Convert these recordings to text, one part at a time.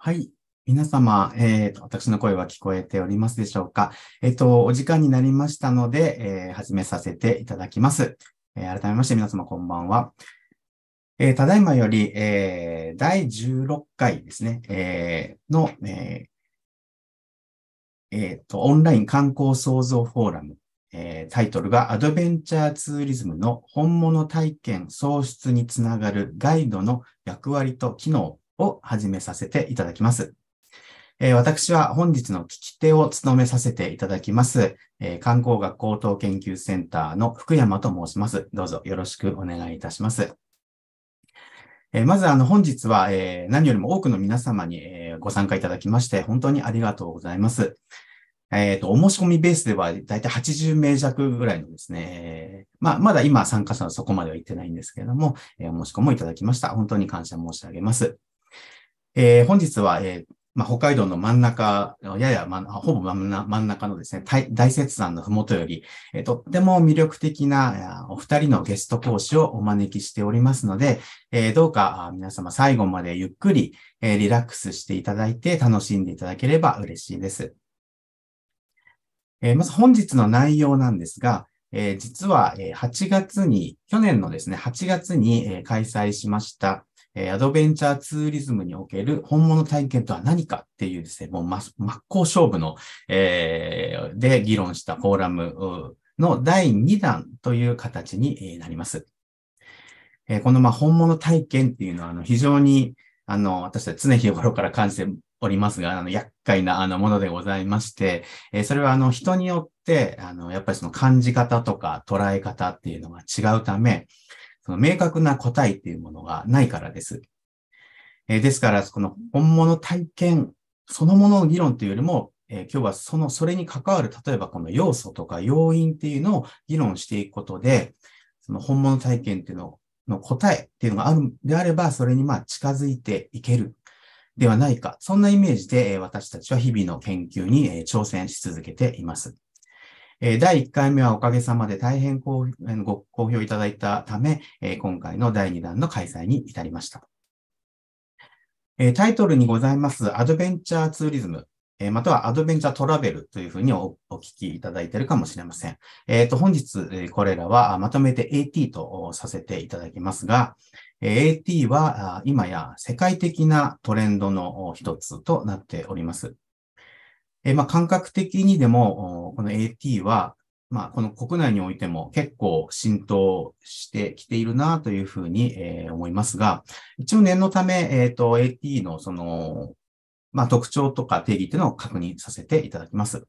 はい。皆様、えー、私の声は聞こえておりますでしょうか。えっ、ー、と、お時間になりましたので、えー、始めさせていただきます。えー、改めまして皆様こんばんは。えー、ただいまより、えー、第16回ですね、えー、の、えーえー、と、オンライン観光創造フォーラム、えー、タイトルがアドベンチャーツーリズムの本物体験創出につながるガイドの役割と機能を始めさせていただきます。えー、私は本日の聞き手を務めさせていただきます、えー、観光学高等研究センターの福山と申します。どうぞよろしくお願いいたします。えー、まず、あの、本日は、え何よりも多くの皆様に、えご参加いただきまして、本当にありがとうございます。えっ、と、お申し込みベースでは、だいたい80名弱ぐらいのですね、まあ、まだ今参加者はそこまでは行ってないんですけれども、えお申し込みをいただきました。本当に感謝申し上げます。えー、本日は、えー、まあ、北海道の真ん中、やや、ま、ほぼ真ん中のですね、大雪山のふもとより、えー、とっても魅力的なお二人のゲスト講師をお招きしておりますので、えー、どうか皆様最後までゆっくり、えー、リラックスしていただいて楽しんでいただければ嬉しいです。えー、まず本日の内容なんですが、え実は8月に、去年のですね、8月に開催しました、えアドベンチャーツーリズムにおける本物体験とは何かっていうですね、もう真っ向勝負の、えー、で議論したフォーラムの第2弾という形になります。えこのま本物体験っていうのはあの非常にあの私たち常日頃から感じておりますが、あの厄介なあのものでございまして、えそれはあの人によってあのやっぱりその感じ方とか捉え方っていうのが違うため、その明確な答えっていうものがないからです。えですから、この本物体験そのものの議論というよりも、えー、今日はその、それに関わる、例えばこの要素とか要因っていうのを議論していくことで、その本物体験っていうのの答えっていうのがあるんであれば、それにまあ近づいていけるではないか。そんなイメージで、え私たちは日々の研究に、え挑戦し続けています。えー、第1回目はおかげさまで大変ごご好評いただいたため、えー、今回の第2弾の開催に至りました。えー、タイトルにございますアドベンチャーツーリズムえまたはアドベンチャートラベルというふうにお聞きいただいているかもしれません。えっ、ー、と、本日、えこれらはまとめて AT とさせていただきますが、AT は今や世界的なトレンドの一つとなっております。えまあ、感覚的にでも、この AT は、まあ、この国内においても結構浸透してきているなというふうに、えー、思いますが、一応念のため、えっ、ー、と、AT のその、まあ、特徴とか定義っていうのを確認させていただきます。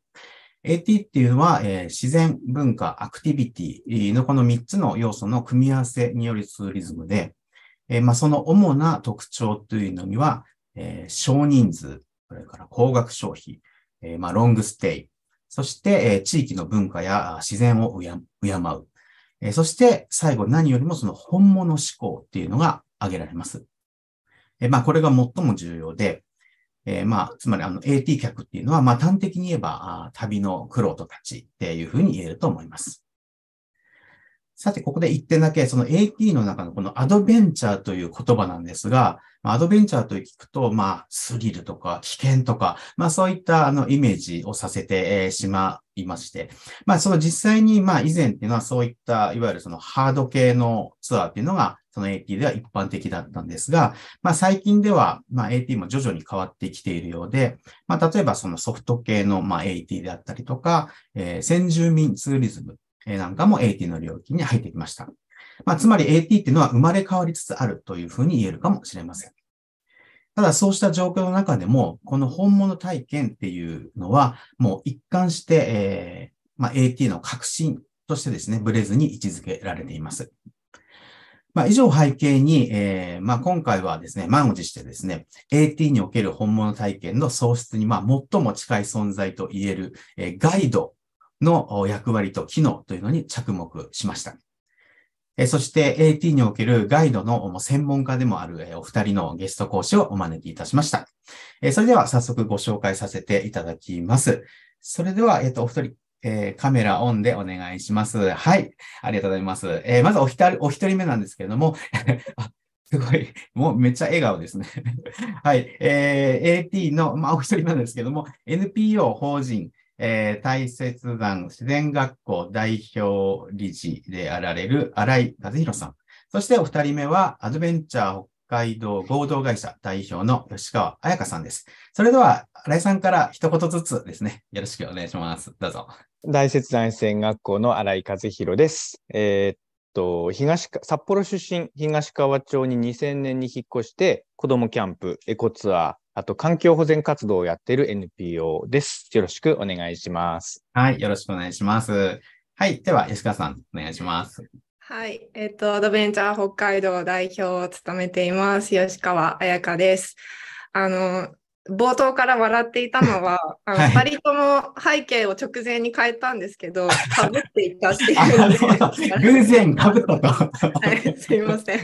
AT っていうのは、えー、自然、文化、アクティビティのこの3つの要素の組み合わせによるツーリズムで、えー、まあ、その主な特徴というのには、え少人数、それから高額消費、えー、まあ、ロングステイ。そして、えー、地域の文化や自然を敬う。えー、そして、最後、何よりもその本物思考っていうのが挙げられます。えー、まあ、これが最も重要で、えー、まあ、つまり、あの、AT 客っていうのは、まあ、端的に言えば、旅の苦労とたちっていうふうに言えると思います。さて、ここで1点だけ、その AT の中のこのアドベンチャーという言葉なんですが、アドベンチャーと聞くと、まあ、スリルとか危険とか、まあ、そういったあのイメージをさせてしまいまして、まあ、その実際に、まあ、以前っていうのはそういった、いわゆるそのハード系のツアーっていうのが、その AT では一般的だったんですが、まあ、最近では、まあ、AT も徐々に変わってきているようで、まあ、例えばそのソフト系の、まあ、AT であったりとか、えー、先住民ツーリズムなんかも AT の領域に入ってきました。まあ、つまり AT っていうのは生まれ変わりつつあるというふうに言えるかもしれません。ただそうした状況の中でも、この本物体験っていうのは、もう一貫して、えー、まあ、AT の革新としてですね、ブレずに位置づけられています。まあ、以上背景に、えー、まあ、今回はですね、満を持してですね、AT における本物体験の創出に、まあ、最も近い存在と言える、えー、ガイドの役割と機能というのに着目しました。そして AT におけるガイドの専門家でもあるお二人のゲスト講師をお招きいたしました。それでは早速ご紹介させていただきます。それでは、えっと、お二人、えー、カメラオンでお願いします。はい。ありがとうございます。えー、まずお一人、お一人目なんですけれども、すごい、もうめっちゃ笑顔ですね。はい。えー、AT の、まあ、お一人なんですけども、NPO 法人、えー、大雪山自然学校代表理事であられる新井和弘さん。そしてお二人目は、アドベンチャー北海道合同会社代表の吉川彩香さんです。それでは、新井さんから一言ずつですね、よろしくお願いします。どうぞ。大雪山自然学校の新井和弘です。えー、っと東札幌出身、東川町に2000年に引っ越して、子どもキャンプ、エコツアー、あと環境保全活動をやっている NPO です。よろしくお願いします。はい、よろしくお願いします。はい、では吉川さん、お願いします。はい、えっ、と、アドベンチャー北海道代表を務めています、吉川彩香です。あの、冒頭から笑っていたのは、あ はい、2人とも背景を直前に変えたんですけど、か ぶっていたっていう偶然かぶったとはい。すいません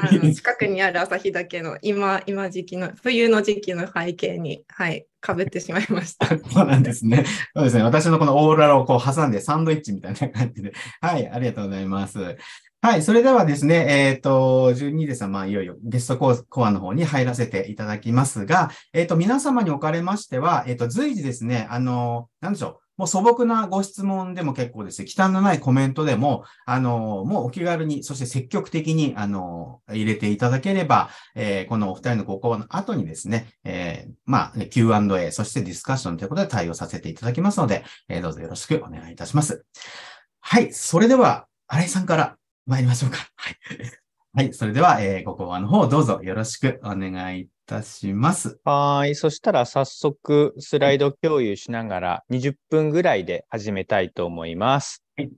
あの。近くにある朝日だけの今、今時期の、冬の時期の背景に、はい、かぶってしまいました。そうなんですね。そうですね。私のこのオーロラをこう挟んでサンドイッチみたいな感じで。はい、ありがとうございます。はい、それではですね、えっ、ー、と、12で様、いよいよゲストコアの方に入らせていただきますが、えっ、ー、と、皆様におかれましては、えっ、ー、と、随時ですね、あの、なんでしょう、もう素朴なご質問でも結構ですね、忌憚のないコメントでも、あの、もうお気軽に、そして積極的に、あの、入れていただければ、えー、このお二人のご講話の後にですね、えー、まあ、Q&A、そしてディスカッションということで対応させていただきますので、えー、どうぞよろしくお願いいたします。はい、それでは、新井さんから参りましょうか。はい。はい。それでは、えー、ご講話の方、どうぞよろしくお願いいたします。はい。そしたら、早速、スライド共有しながら、20分ぐらいで始めたいと思います。はい、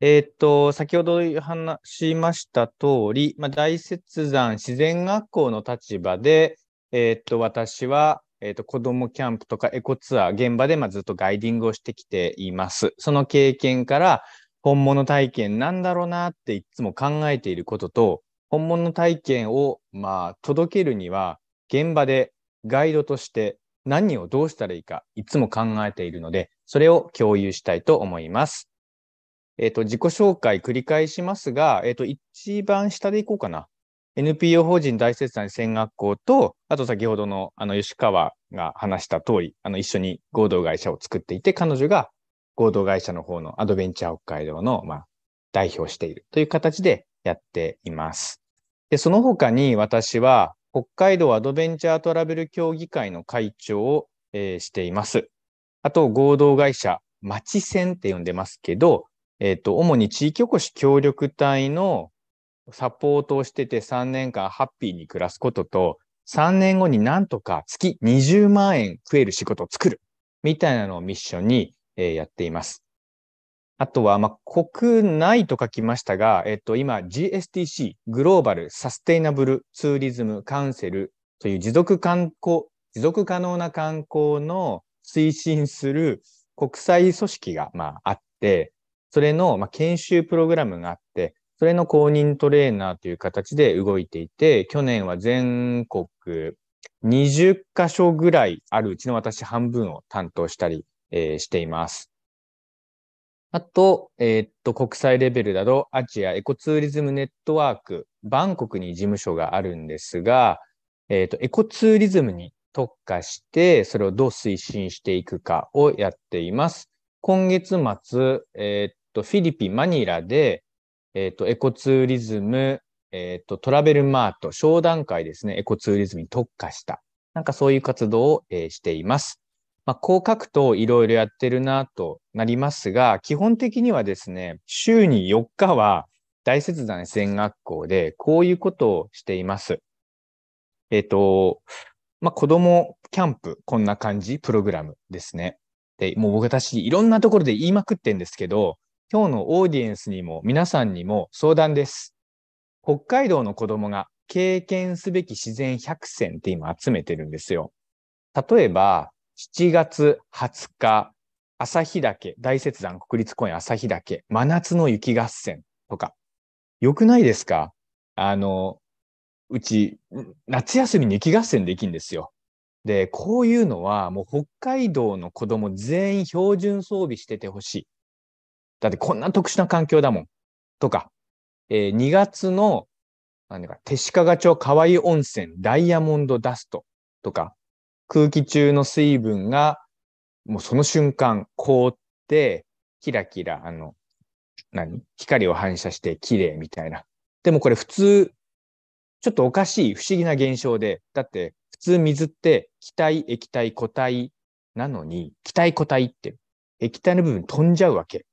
えっ、と、先ほど話しました通り、まあ、大雪山自然学校の立場で、えっ、と、私は、えーと、子どもキャンプとかエコツアー現場でまずっとガイディングをしてきています。その経験から本物体験なんだろうなっていつも考えていることと、本物体験をまあ届けるには、現場でガイドとして何をどうしたらいいかいつも考えているので、それを共有したいと思います。えっ、ー、と、自己紹介繰り返しますが、えっ、ー、と、一番下でいこうかな。NPO 法人大雪山専学校と、あと先ほどのあの吉川が話した通り、あの一緒に合同会社を作っていて、彼女が合同会社の方のアドベンチャー北海道の、まあ、代表しているという形でやっています。で、その他に私は北海道アドベンチャートラベル協議会の会長を、えー、しています。あと、合同会社、町線って呼んでますけど、えっ、ー、と、主に地域おこし協力隊のサポートをしてて3年間ハッピーに暮らすことと、3年後になんとか月20万円増える仕事を作るみたいなのをミッションにえー、やっています。あとは、まあ、国内と書きましたが、えっと、今 GSTC、グローバルサステイナブルツーリズムカウンセルという持続観光、持続可能な観光の推進する国際組織が、まあ、あって、それの、まあ、研修プログラムがあって、それの公認トレーナーという形で動いていて、去年は全国20カ所ぐらいあるうちの私半分を担当したりえー、しています。あと、えー、っと、国際レベルだと、アジアエコツーリズムネットワーク、バンコクに事務所があるんですが、えー、っと、エコツーリズムに特化して、それをどう推進していくかをやっています。今月末、えー、っと、フィリピン・マニラで、えっと、エコツーリズム、えっと、トラベルマート、商談会ですね、エコツーリズムに特化した、なんかそういう活動を、えー、しています。まあ、こう書くといろいろやってるなとなりますが、基本的にはですね、週に4日は大切断専学校でこういうことをしています。えっ、ー、と、まあ、子供キャンプ、こんな感じ、プログラムですね。で、もう私、いろんなところで言いまくってんですけど、今日のオーディエンスにも皆さんにも相談です。北海道の子供が経験すべき自然100選って今集めてるんですよ。例えば、7月20日、朝日岳、大雪山国立公園朝日岳、真夏の雪合戦とか。よくないですかあの、うち、夏休みに雪合戦できんですよ。で、こういうのはもう北海道の子供全員標準装備しててほしい。だってこんな特殊な環境だもん。とか、えー、2月の、何か、手鹿賀町河合温泉ダイヤモンドダストとか、空気中の水分が、もうその瞬間凍って、キラキラ、あの、何光を反射して綺麗みたいな。でもこれ普通、ちょっとおかしい不思議な現象で、だって普通水って気体、液体、固体なのに、気体、固体って液体の部分飛んじゃうわけ。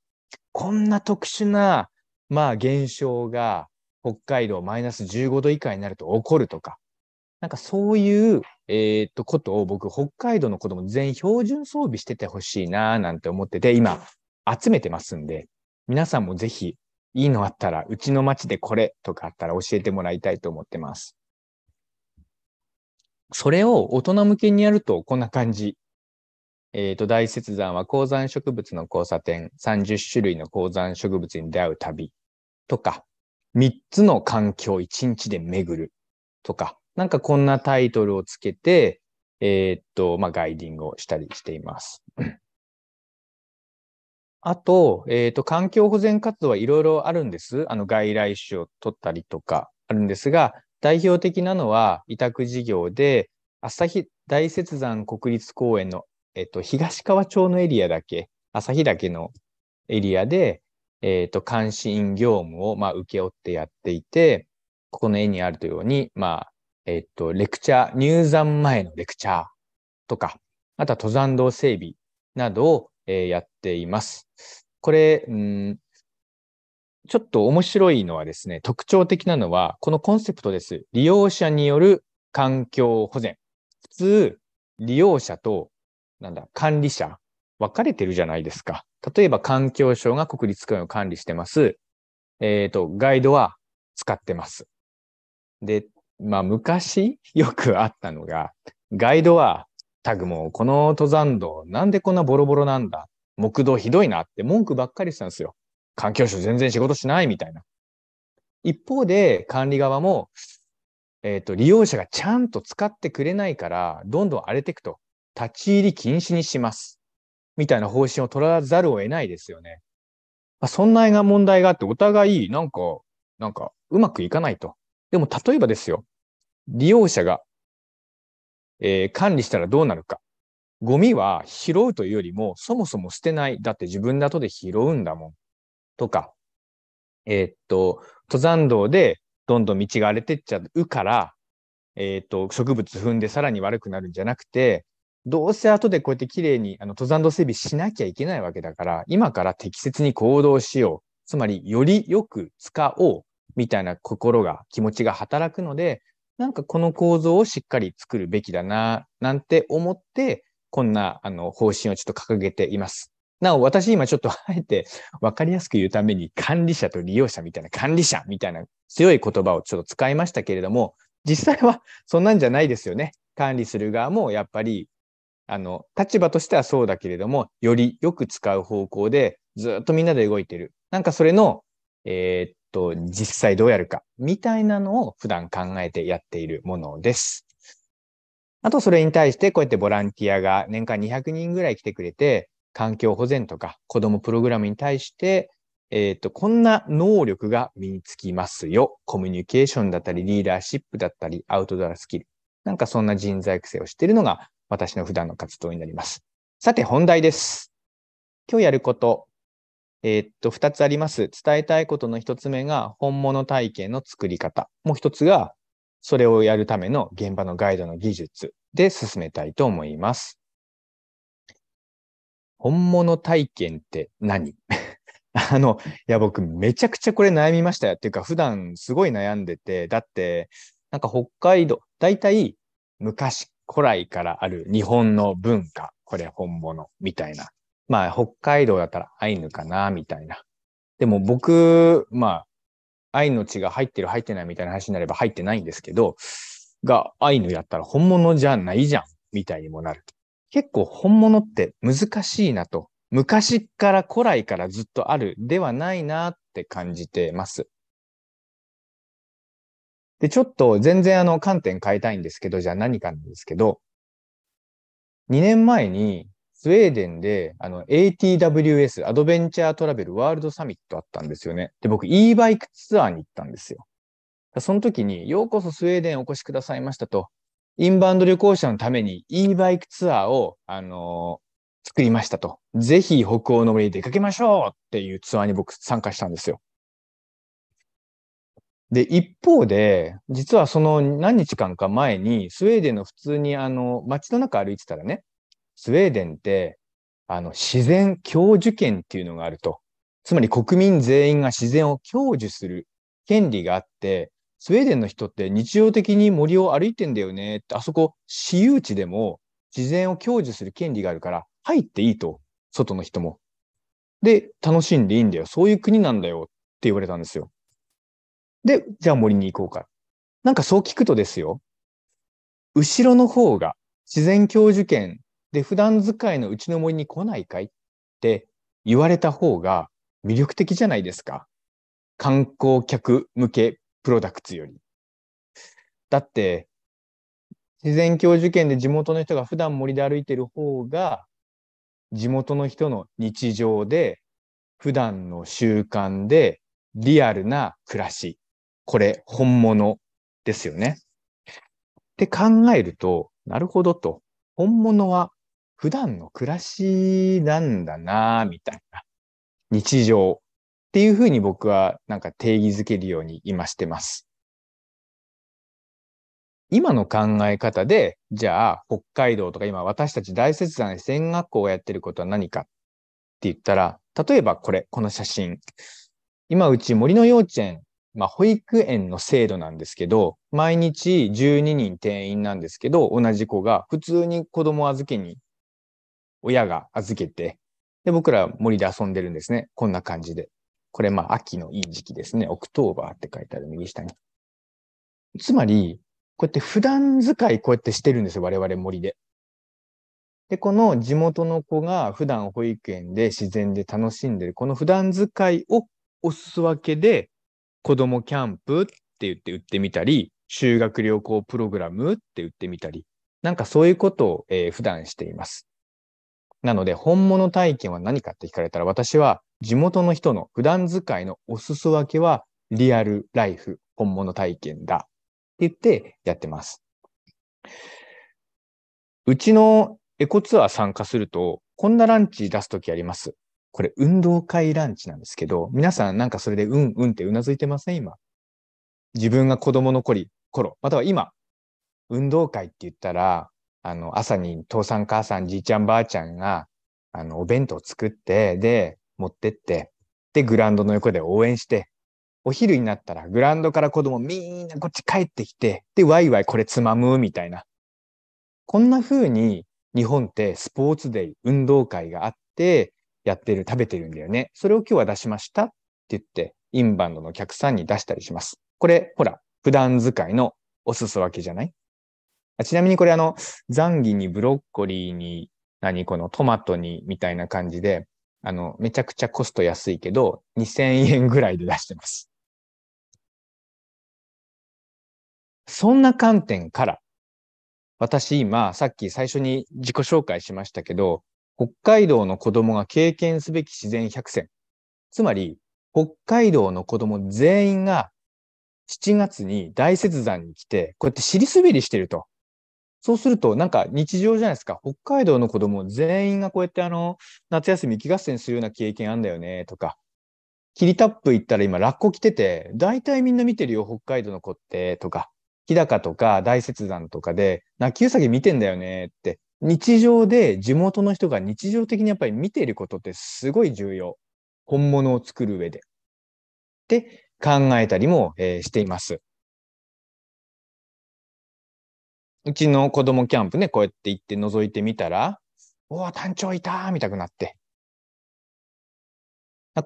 こんな特殊な、まあ現象が北海道マイナス15度以下になると起こるとか、なんかそういう、えー、っと、ことを僕、北海道の子も全員標準装備しててほしいな、なんて思ってて、今、集めてますんで、皆さんもぜひ、いいのあったら、うちの町でこれとかあったら教えてもらいたいと思ってます。それを大人向けにやると、こんな感じ。えっ、ー、と、大雪山は高山植物の交差点、30種類の高山植物に出会う旅とか、3つの環境を1日で巡るとか、なんかこんなタイトルをつけて、えー、っと、まあ、ガイディングをしたりしています。あと、えっ、と、環境保全活動はいろいろあるんです。あの、外来種を取ったりとかあるんですが、代表的なのは委託事業で、日大雪山国立公園の、えっ、と、東川町のエリアだけ、日岳のエリアで、えっ、ー、と、監視員業務を、まあ、請け負ってやっていて、ここの絵にあるように、まあ、えっと、レクチャー、入山前のレクチャーとか、あとは登山道整備などを、えー、やっています。これ、うんちょっと面白いのはですね、特徴的なのは、このコンセプトです。利用者による環境保全。普通、利用者と、なんだ、管理者、分かれてるじゃないですか。例えば、環境省が国立公園を管理してます。えっ、ー、と、ガイドは使ってます。で、まあ昔 よくあったのが、ガイドはタグもこの登山道なんでこんなボロボロなんだ木道ひどいなって文句ばっかりしたんですよ。環境省全然仕事しないみたいな。一方で管理側も、えっ、ー、と、利用者がちゃんと使ってくれないから、どんどん荒れていくと、立ち入り禁止にします。みたいな方針を取らざるを得ないですよね。まあ、そんな問題があって、お互い、なんか、なんか、うまくいかないと。でも、例えばですよ。利用者が、えー、管理したらどうなるか。ゴミは拾うというよりも、そもそも捨てない。だって自分だとで拾うんだもん。とか、えー、っと、登山道でどんどん道が荒れてっちゃうから、えー、っと、植物踏んでさらに悪くなるんじゃなくて、どうせ後でこうやって綺麗にあの登山道整備しなきゃいけないわけだから、今から適切に行動しよう。つまり、よりよく使おう。みたいな心が、気持ちが働くので、なんかこの構造をしっかり作るべきだな、なんて思って、こんなあの方針をちょっと掲げています。なお、私今ちょっとあえて分かりやすく言うために管理者と利用者みたいな管理者みたいな強い言葉をちょっと使いましたけれども、実際はそんなんじゃないですよね。管理する側もやっぱり、あの、立場としてはそうだけれども、よりよく使う方向でずっとみんなで動いてる。なんかそれの、えー、っと、実際どうやるか、みたいなのを普段考えてやっているものです。あと、それに対して、こうやってボランティアが年間200人ぐらい来てくれて、環境保全とか子供プログラムに対して、えっ、ー、と、こんな能力が身につきますよ。コミュニケーションだったり、リーダーシップだったり、アウトドアスキル。なんかそんな人材育成をしているのが私の普段の活動になります。さて、本題です。今日やること、えー、っと、二つあります。伝えたいことの一つ目が本物体験の作り方。もう一つが、それをやるための現場のガイドの技術で進めたいと思います。本物体験って何 あの、いや、僕、めちゃくちゃこれ悩みましたよ。っていうか、普段すごい悩んでて、だって、なんか北海道、大体昔、古来からある日本の文化、これ本物みたいなまあ、北海道だったらアイヌかな、みたいな。でも僕、まあ、アイヌの血が入ってる入ってないみたいな話になれば入ってないんですけど、が、アイヌやったら本物じゃないじゃん、みたいにもなる。結構本物って難しいなと。昔から古来からずっとあるではないなって感じてます。で、ちょっと全然あの観点変えたいんですけど、じゃあ何かなんですけど、2年前にスウェーデンで、あの、ATWS、アドベンチャートラベルワールドサミットあったんですよね。で、僕、e バイクツアーに行ったんですよ。その時に、ようこそスウェーデンお越しくださいましたと、インバウンド旅行者のために e バイクツアーを、あのー、作りましたと。ぜひ北欧の森に出かけましょうっていうツアーに僕参加したんですよ。で、一方で、実はその何日間か前に、スウェーデンの普通にあの、街の中歩いてたらね、スウェーデンって、あの、自然享受権っていうのがあると。つまり国民全員が自然を享受する権利があって、スウェーデンの人って日常的に森を歩いてんだよねって、あそこ私有地でも自然を享受する権利があるから、入っていいと、外の人も。で、楽しんでいいんだよ。そういう国なんだよって言われたんですよ。で、じゃあ森に行こうか。なんかそう聞くとですよ。後ろの方が自然享受権で、普段使いのうちの森に来ないかいって言われた方が魅力的じゃないですか。観光客向けプロダクツより。だって、自然教受験で地元の人が普段森で歩いてる方が、地元の人の日常で、普段の習慣で、リアルな暮らし。これ、本物ですよね。って考えると、なるほどと。本物は普段の暮らしなんだな、みたいな。日常っていうふうに僕はなんか定義づけるように今してます。今の考え方で、じゃあ北海道とか今私たち大雪山専学校をやってることは何かって言ったら、例えばこれ、この写真。今うち森の幼稚園、まあ保育園の制度なんですけど、毎日12人定員なんですけど、同じ子が普通に子供預けに親が預けて、で、僕ら森で遊んでるんですね。こんな感じで。これ、まあ、秋のいい時期ですね。オクトーバーって書いてある右下に。つまり、こうやって普段使いこうやってしてるんですよ。我々森で。で、この地元の子が普段保育園で自然で楽しんでる、この普段使いをおすわけで、子供キャンプって言って売ってみたり、修学旅行プログラムって売ってみたり、なんかそういうことを、えー、普段しています。なので、本物体験は何かって聞かれたら、私は地元の人の普段使いのおす分けは、リアルライフ、本物体験だって言ってやってます。うちのエコツアー参加すると、こんなランチ出すときあります。これ、運動会ランチなんですけど、皆さんなんかそれでうんうんってうなずいてません今。自分が子供の頃、または今、運動会って言ったら、あの、朝に父さん母さん、じいちゃんばあちゃんが、あの、お弁当作って、で、持ってって、で、グラウンドの横で応援して、お昼になったらグラウンドから子供みんなこっち帰ってきて、で、ワイワイこれつまむみたいな。こんな風に日本ってスポーツデイ、運動会があってやってる、食べてるんだよね。それを今日は出しましたって言って、インバウンドのお客さんに出したりします。これ、ほら、普段使いのおすす分けじゃないちなみにこれあの、ザンギにブロッコリーに、何このトマトにみたいな感じで、あの、めちゃくちゃコスト安いけど、2000円ぐらいで出してます。そんな観点から、私今、さっき最初に自己紹介しましたけど、北海道の子供が経験すべき自然百選。つまり、北海道の子供全員が7月に大雪山に来て、こうやって尻滑りしてると。そうすると、なんか日常じゃないですか、北海道の子供全員がこうやってあの夏休み、雪合戦するような経験あんだよねとか、キリタップ行ったら今、ラッコ来てて、大体みんな見てるよ、北海道の子ってとか、日高とか大雪山とかで、泣きうさぎ見てんだよねって、日常で地元の人が日常的にやっぱり見てることってすごい重要。本物を作る上で。って考えたりも、えー、しています。うちの子供キャンプね、こうやって行って覗いてみたら、おお、単調いたーみたくなって。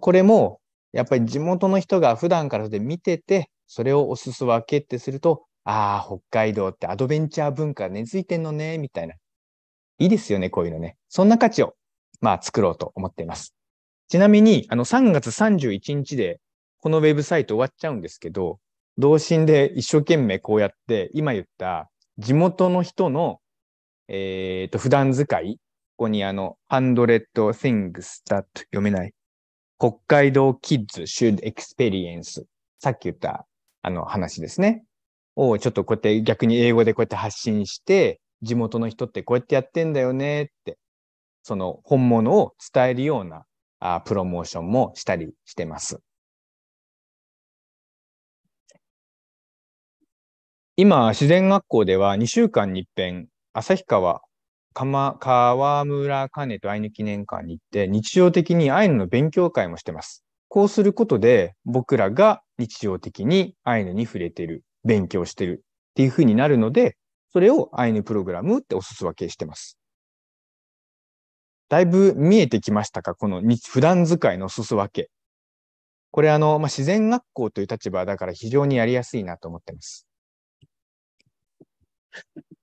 これも、やっぱり地元の人が普段からで見てて、それをおすす分けってすると、ああ、北海道ってアドベンチャー文化根付いてんのね、みたいな。いいですよね、こういうのね。そんな価値を、まあ、作ろうと思っています。ちなみに、あの、3月31日で、このウェブサイト終わっちゃうんですけど、同心で一生懸命こうやって、今言った地元の人の、えっ、ー、と、普段使い、ここにあの、100 things that 読めない。北海道キッズ should experience さっき言ったあの話ですね。をちょっとこうやって逆に英語でこうやって発信して、地元の人ってこうやってやってんだよねって、その本物を伝えるようなあプロモーションもしたりしてます。今、自然学校では2週間に一遍、旭川、川村ネとアイヌ記念館に行って、日常的にアイヌの勉強会もしてます。こうすることで、僕らが日常的にアイヌに触れてる、勉強してるっていうふうになるので、それをアイヌプログラムっておすす分けしてます。だいぶ見えてきましたかこの普段使いのすす分け。これあの、まあ、自然学校という立場だから非常にやりやすいなと思ってます。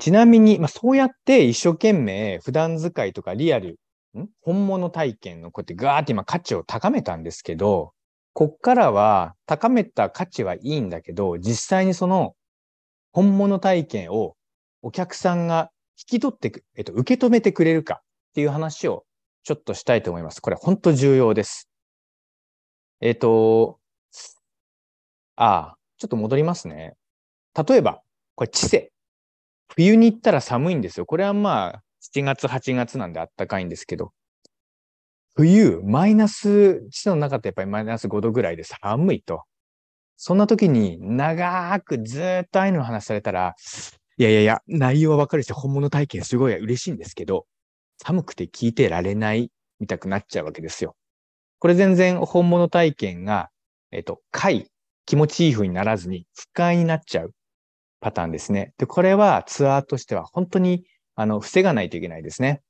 ちなみに、まあ、そうやって一生懸命普段使いとかリアル、ん本物体験のこうやってガーって今価値を高めたんですけど、こっからは高めた価値はいいんだけど、実際にその本物体験をお客さんが引き取ってく、えっと、受け止めてくれるかっていう話をちょっとしたいと思います。これ本当重要です。えっと、ああ、ちょっと戻りますね。例えば、これ知性。冬に行ったら寒いんですよ。これはまあ、7月、8月なんであったかいんですけど、冬、マイナス、地の中ってやっぱりマイナス5度ぐらいで寒いと。そんな時に長くずっと愛の話されたら、いやいやいや、内容はわかるし、本物体験すごい嬉しいんですけど、寒くて聞いてられない、みたくなっちゃうわけですよ。これ全然本物体験が、えっと、快、気持ちいい風にならずに不快になっちゃう。パターンですね。で、これはツアーとしては本当にあの防がないといけないですね。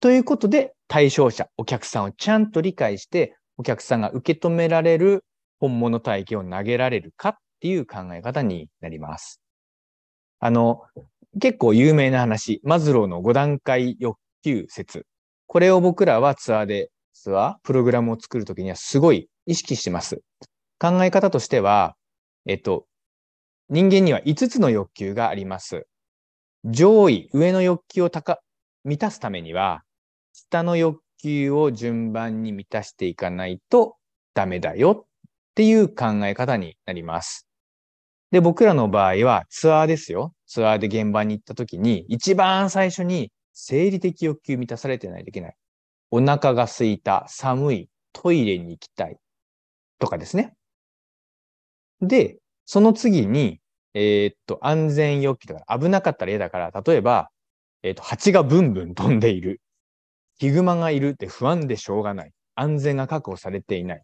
ということで、対象者、お客さんをちゃんと理解して、お客さんが受け止められる本物体験を投げられるかっていう考え方になります。あの、結構有名な話、マズローの5段階欲求説。これを僕らはツアーで、ツアー、プログラムを作るときにはすごい意識してます。考え方としては、えっと、人間には5つの欲求があります。上位、上の欲求を満たすためには、下の欲求を順番に満たしていかないとダメだよっていう考え方になります。で、僕らの場合はツアーですよ。ツアーで現場に行った時に、一番最初に生理的欲求満たされてないといけない。お腹が空いた、寒い、トイレに行きたいとかですね。で、その次にえー、っと、安全予期とか危なかったら嫌だから、例えば、えー、っと、蜂がブンブン飛んでいる。ヒグマがいるって不安でしょうがない。安全が確保されていない。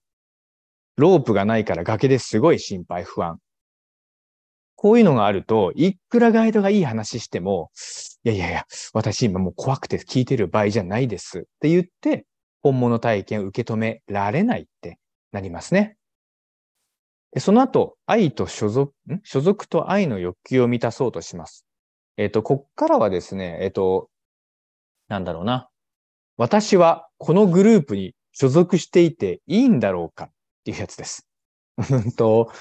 ロープがないから崖ですごい心配不安。こういうのがあると、いくらガイドがいい話しても、いやいやいや、私今もう怖くて聞いてる場合じゃないですって言って、本物体験を受け止められないってなりますね。その後、愛と所属、所属と愛の欲求を満たそうとします。えっ、ー、と、こっからはですね、えっ、ー、と、なんだろうな。私はこのグループに所属していていいんだろうかっていうやつです。と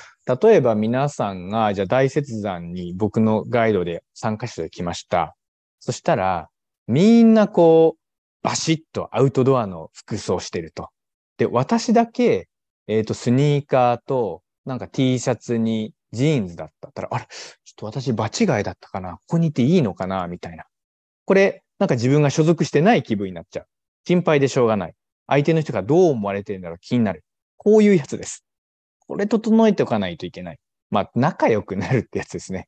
例えば皆さんが、じゃあ大雪山に僕のガイドで参加者で来ました。そしたら、みんなこう、バシッとアウトドアの服装してると。で、私だけ、えっ、ー、と、スニーカーと、なんか T シャツにジーンズだったったら、あれ、ちょっと私場違いだったかなここにいていいのかなみたいな。これ、なんか自分が所属してない気分になっちゃう。心配でしょうがない。相手の人がどう思われてるんだろう気になる。こういうやつです。これ整えておかないといけない。まあ、仲良くなるってやつですね。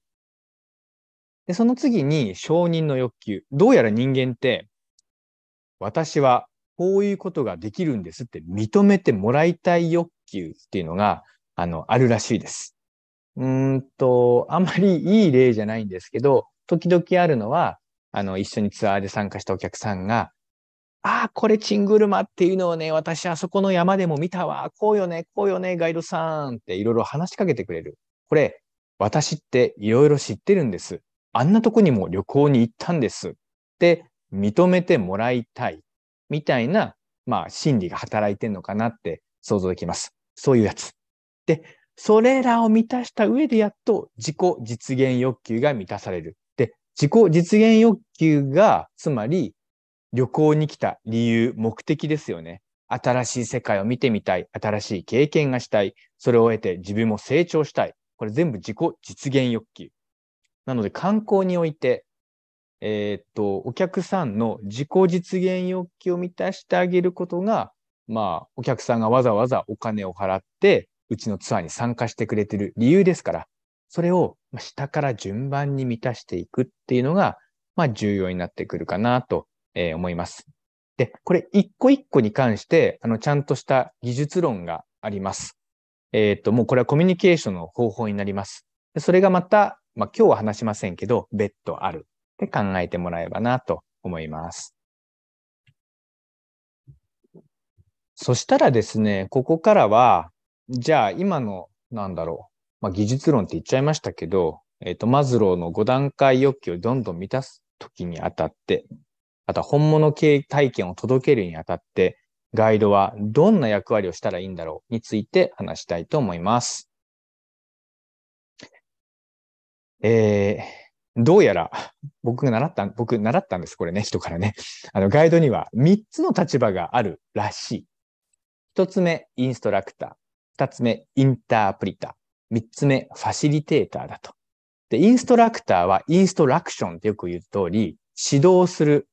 で、その次に承認の欲求。どうやら人間って、私はこういうことができるんですって認めてもらいたい欲求っていうのがあの、あるらしいです。うんと、あまりいい例じゃないんですけど、時々あるのは、あの、一緒にツアーで参加したお客さんが、ああ、これチングルマっていうのをね、私あそこの山でも見たわ。こうよね、こうよね、ガイドさんっていろいろ話しかけてくれる。これ、私っていろいろ知ってるんです。あんなとこにも旅行に行ったんですって認めてもらいたいみたいな、まあ、心理が働いてんのかなって想像できます。そういうやつ。で、それらを満たした上でやっと自己実現欲求が満たされる。で、自己実現欲求が、つまり旅行に来た理由、目的ですよね。新しい世界を見てみたい。新しい経験がしたい。それを得て自分も成長したい。これ全部自己実現欲求。なので観光において、えー、っと、お客さんの自己実現欲求を満たしてあげることが、まあ、お客さんがわざわざお金を払ってうちのツアーに参加してくれてる理由ですから、それを下から順番に満たしていくっていうのが、まあ重要になってくるかなと思います。で、これ一個一個に関して、あの、ちゃんとした技術論があります。えっ、ー、と、もうこれはコミュニケーションの方法になります。それがまた、まあ今日は話しませんけど、別途あるって考えてもらえばなと思います。そしたらですね、ここからは、じゃあ今の、なんだろう、まあ、技術論って言っちゃいましたけど、えっ、ー、と、マズローの5段階欲求をどんどん満たすときにあたって、あとは本物体験を届けるにあたって、ガイドはどんな役割をしたらいいんだろうについて話したいと思います。えー、どうやら、僕が習った、僕習ったんです、これね、人からね。あの、ガイドには3つの立場があるらしい。1つ目、インストラクター。二つ目、インタープリター。三つ目、ファシリテーターだと。で、インストラクターはインストラクションってよく言う通り、指導する。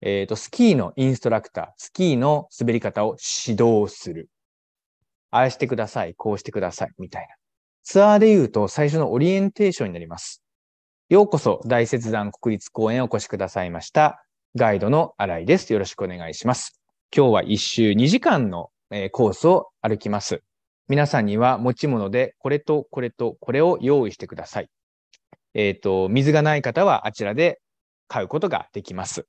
えっ、ー、と、スキーのインストラクター、スキーの滑り方を指導する。ああしてください、こうしてください、みたいな。ツアーで言うと最初のオリエンテーションになります。ようこそ大雪山国立公園へお越しくださいました。ガイドの新井です。よろしくお願いします。今日は一周2時間のコースを歩きます。皆さんには持ち物でこれとこれとこれを用意してください。えっ、ー、と、水がない方はあちらで買うことができます。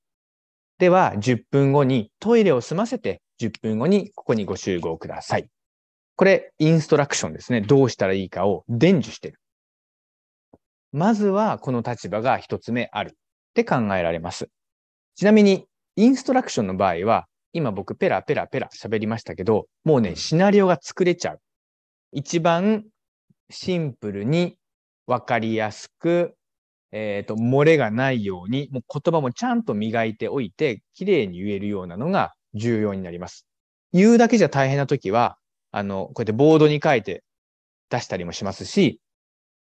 では、10分後にトイレを済ませて10分後にここにご集合ください。これ、インストラクションですね。どうしたらいいかを伝授してる。まずは、この立場が一つ目あるって考えられます。ちなみに、インストラクションの場合は、今僕ペラペラペラ喋りましたけど、もうね、シナリオが作れちゃう。一番シンプルに分かりやすく、えっ、ー、と、漏れがないように、もう言葉もちゃんと磨いておいて、綺麗に言えるようなのが重要になります。言うだけじゃ大変な時は、あの、こうやってボードに書いて出したりもしますし、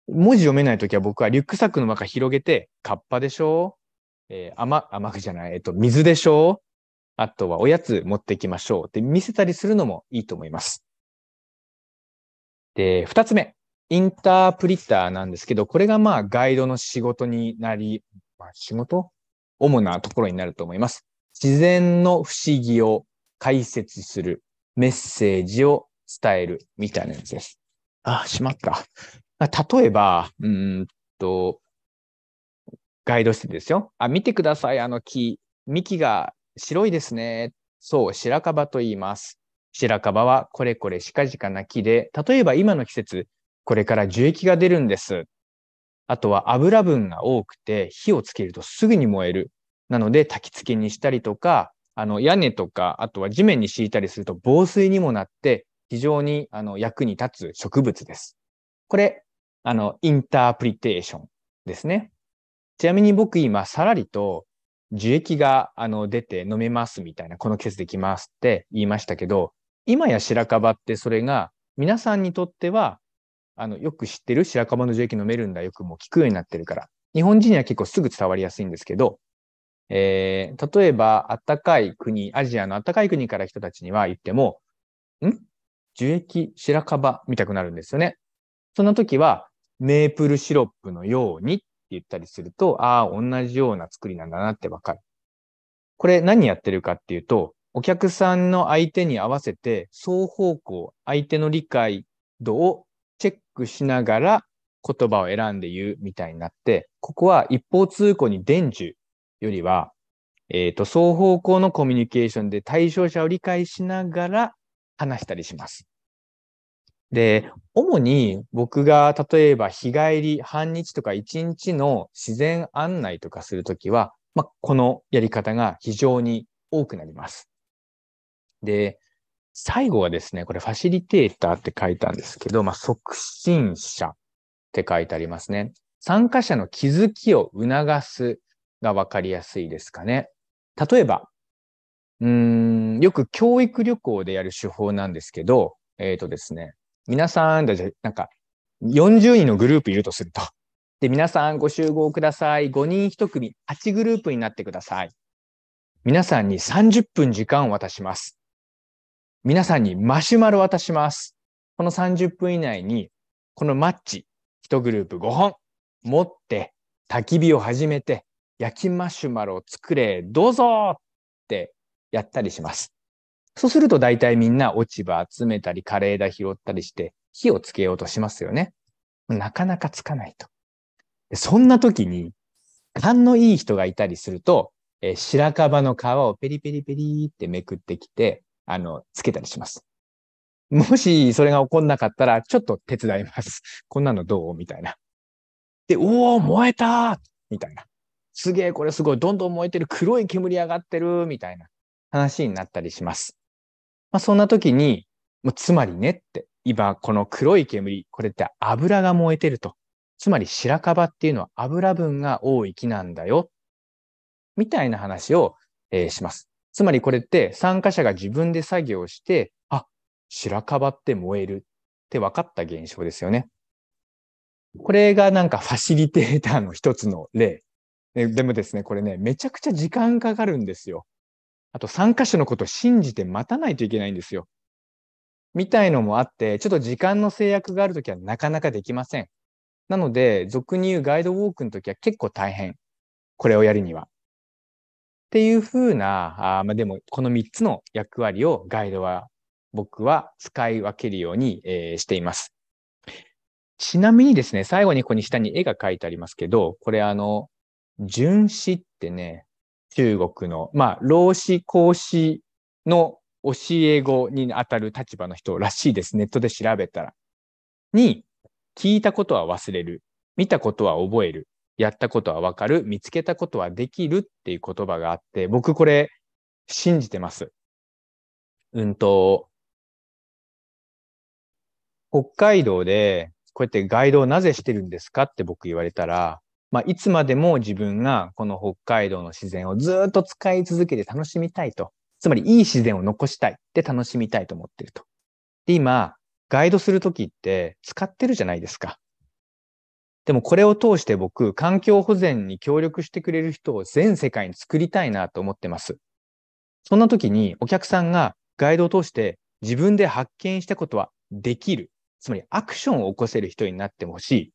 文字読めない時は僕はリュックサックの中広げて、カッパでしょえー、甘、甘くじゃない、えっ、ー、と、水でしょあとはおやつ持ってきましょうって見せたりするのもいいと思います。で、二つ目。インタープリターなんですけど、これがまあガイドの仕事になり、まあ、仕事主なところになると思います。自然の不思議を解説する、メッセージを伝えるみたいなやつです。あ、しまった。例えば、うんと、ガイドしてですよ。あ、見てください、あの木。幹が白いですね。そう、白樺と言います。白樺はこれこれしかじかな木で、例えば今の季節、これから樹液が出るんです。あとは油分が多くて、火をつけるとすぐに燃える。なので、焚き付けにしたりとか、あの屋根とか、あとは地面に敷いたりすると防水にもなって、非常にあの役に立つ植物です。これ、あの、インタープリテーションですね。ちなみに僕今、さらりと樹液があの出て飲めますみたいな、このケースできますって言いましたけど、今や白樺ってそれが皆さんにとっては、あの、よく知ってる白樺の樹液飲めるんだよくも聞くようになってるから、日本人には結構すぐ伝わりやすいんですけど、えー、例えば、あったかい国、アジアのあったかい国から人たちには言っても、ん樹液、白樺、見たくなるんですよね。そんな時は、メープルシロップのようにっ言ったりすると、ああ、同じような作りなんだなってわかる。これ何やってるかっていうと、お客さんの相手に合わせて双方向、相手の理解度をチェックしながら言葉を選んで言うみたいになって、ここは一方通行に伝授よりは、えっ、ー、と、双方向のコミュニケーションで対象者を理解しながら話したりします。で、主に僕が例えば日帰り半日とか一日の自然案内とかするときは、まあ、このやり方が非常に多くなります。で、最後はですね、これファシリテーターって書いたんですけど、まあ、促進者って書いてありますね。参加者の気づきを促すがわかりやすいですかね。例えば、うん、よく教育旅行でやる手法なんですけど、えっ、ー、とですね、皆さん、じゃなんか、40人のグループいるとすると。で、皆さんご集合ください。5人1組、8グループになってください。皆さんに30分時間を渡します。皆さんにマシュマロ渡します。この30分以内に、このマッチ、1グループ5本持って、焚き火を始めて、焼きマシュマロを作れ、どうぞってやったりします。そうすると大体みんな落ち葉集めたり、枯れ枝拾ったりして、火をつけようとしますよね。なかなかつかないと。そんな時に、勘のいい人がいたりすると、えー、白樺の皮をペリペリペリってめくってきて、あの、つけたりします。もしそれが起こんなかったら、ちょっと手伝います。こんなのどうみたいな。で、おお、燃えたみたいな。すげえ、これすごい。どんどん燃えてる。黒い煙上がってる。みたいな話になったりします。まあ、そんな時に、もうつまりねって、今この黒い煙、これって油が燃えてると。つまり白樺っていうのは油分が多い木なんだよ。みたいな話を、えー、します。つまりこれって参加者が自分で作業して、あ、白樺って燃えるって分かった現象ですよね。これがなんかファシリテーターの一つの例。でもですね、これね、めちゃくちゃ時間かかるんですよ。あと参加者のことを信じて待たないといけないんですよ。みたいのもあって、ちょっと時間の制約があるときはなかなかできません。なので、俗に言うガイドウォークのときは結構大変。これをやるには。っていうふうな、あまあ、でもこの3つの役割をガイドは僕は使い分けるように、えー、しています。ちなみにですね、最後にここに下に絵が描いてありますけど、これあの、巡視ってね、中国の、まあ、老子孔子の教え子にあたる立場の人らしいです。ネットで調べたら。に、聞いたことは忘れる。見たことは覚える。やったことはわかる。見つけたことはできるっていう言葉があって、僕これ信じてます。うんと、北海道でこうやってガイドをなぜしてるんですかって僕言われたら、まあ、いつまでも自分がこの北海道の自然をずっと使い続けて楽しみたいと。つまり、いい自然を残したいって楽しみたいと思ってると。で、今、ガイドするときって使ってるじゃないですか。でもこれを通して僕、環境保全に協力してくれる人を全世界に作りたいなと思ってます。そんな時にお客さんがガイドを通して自分で発見したことはできる。つまりアクションを起こせる人になってほしい。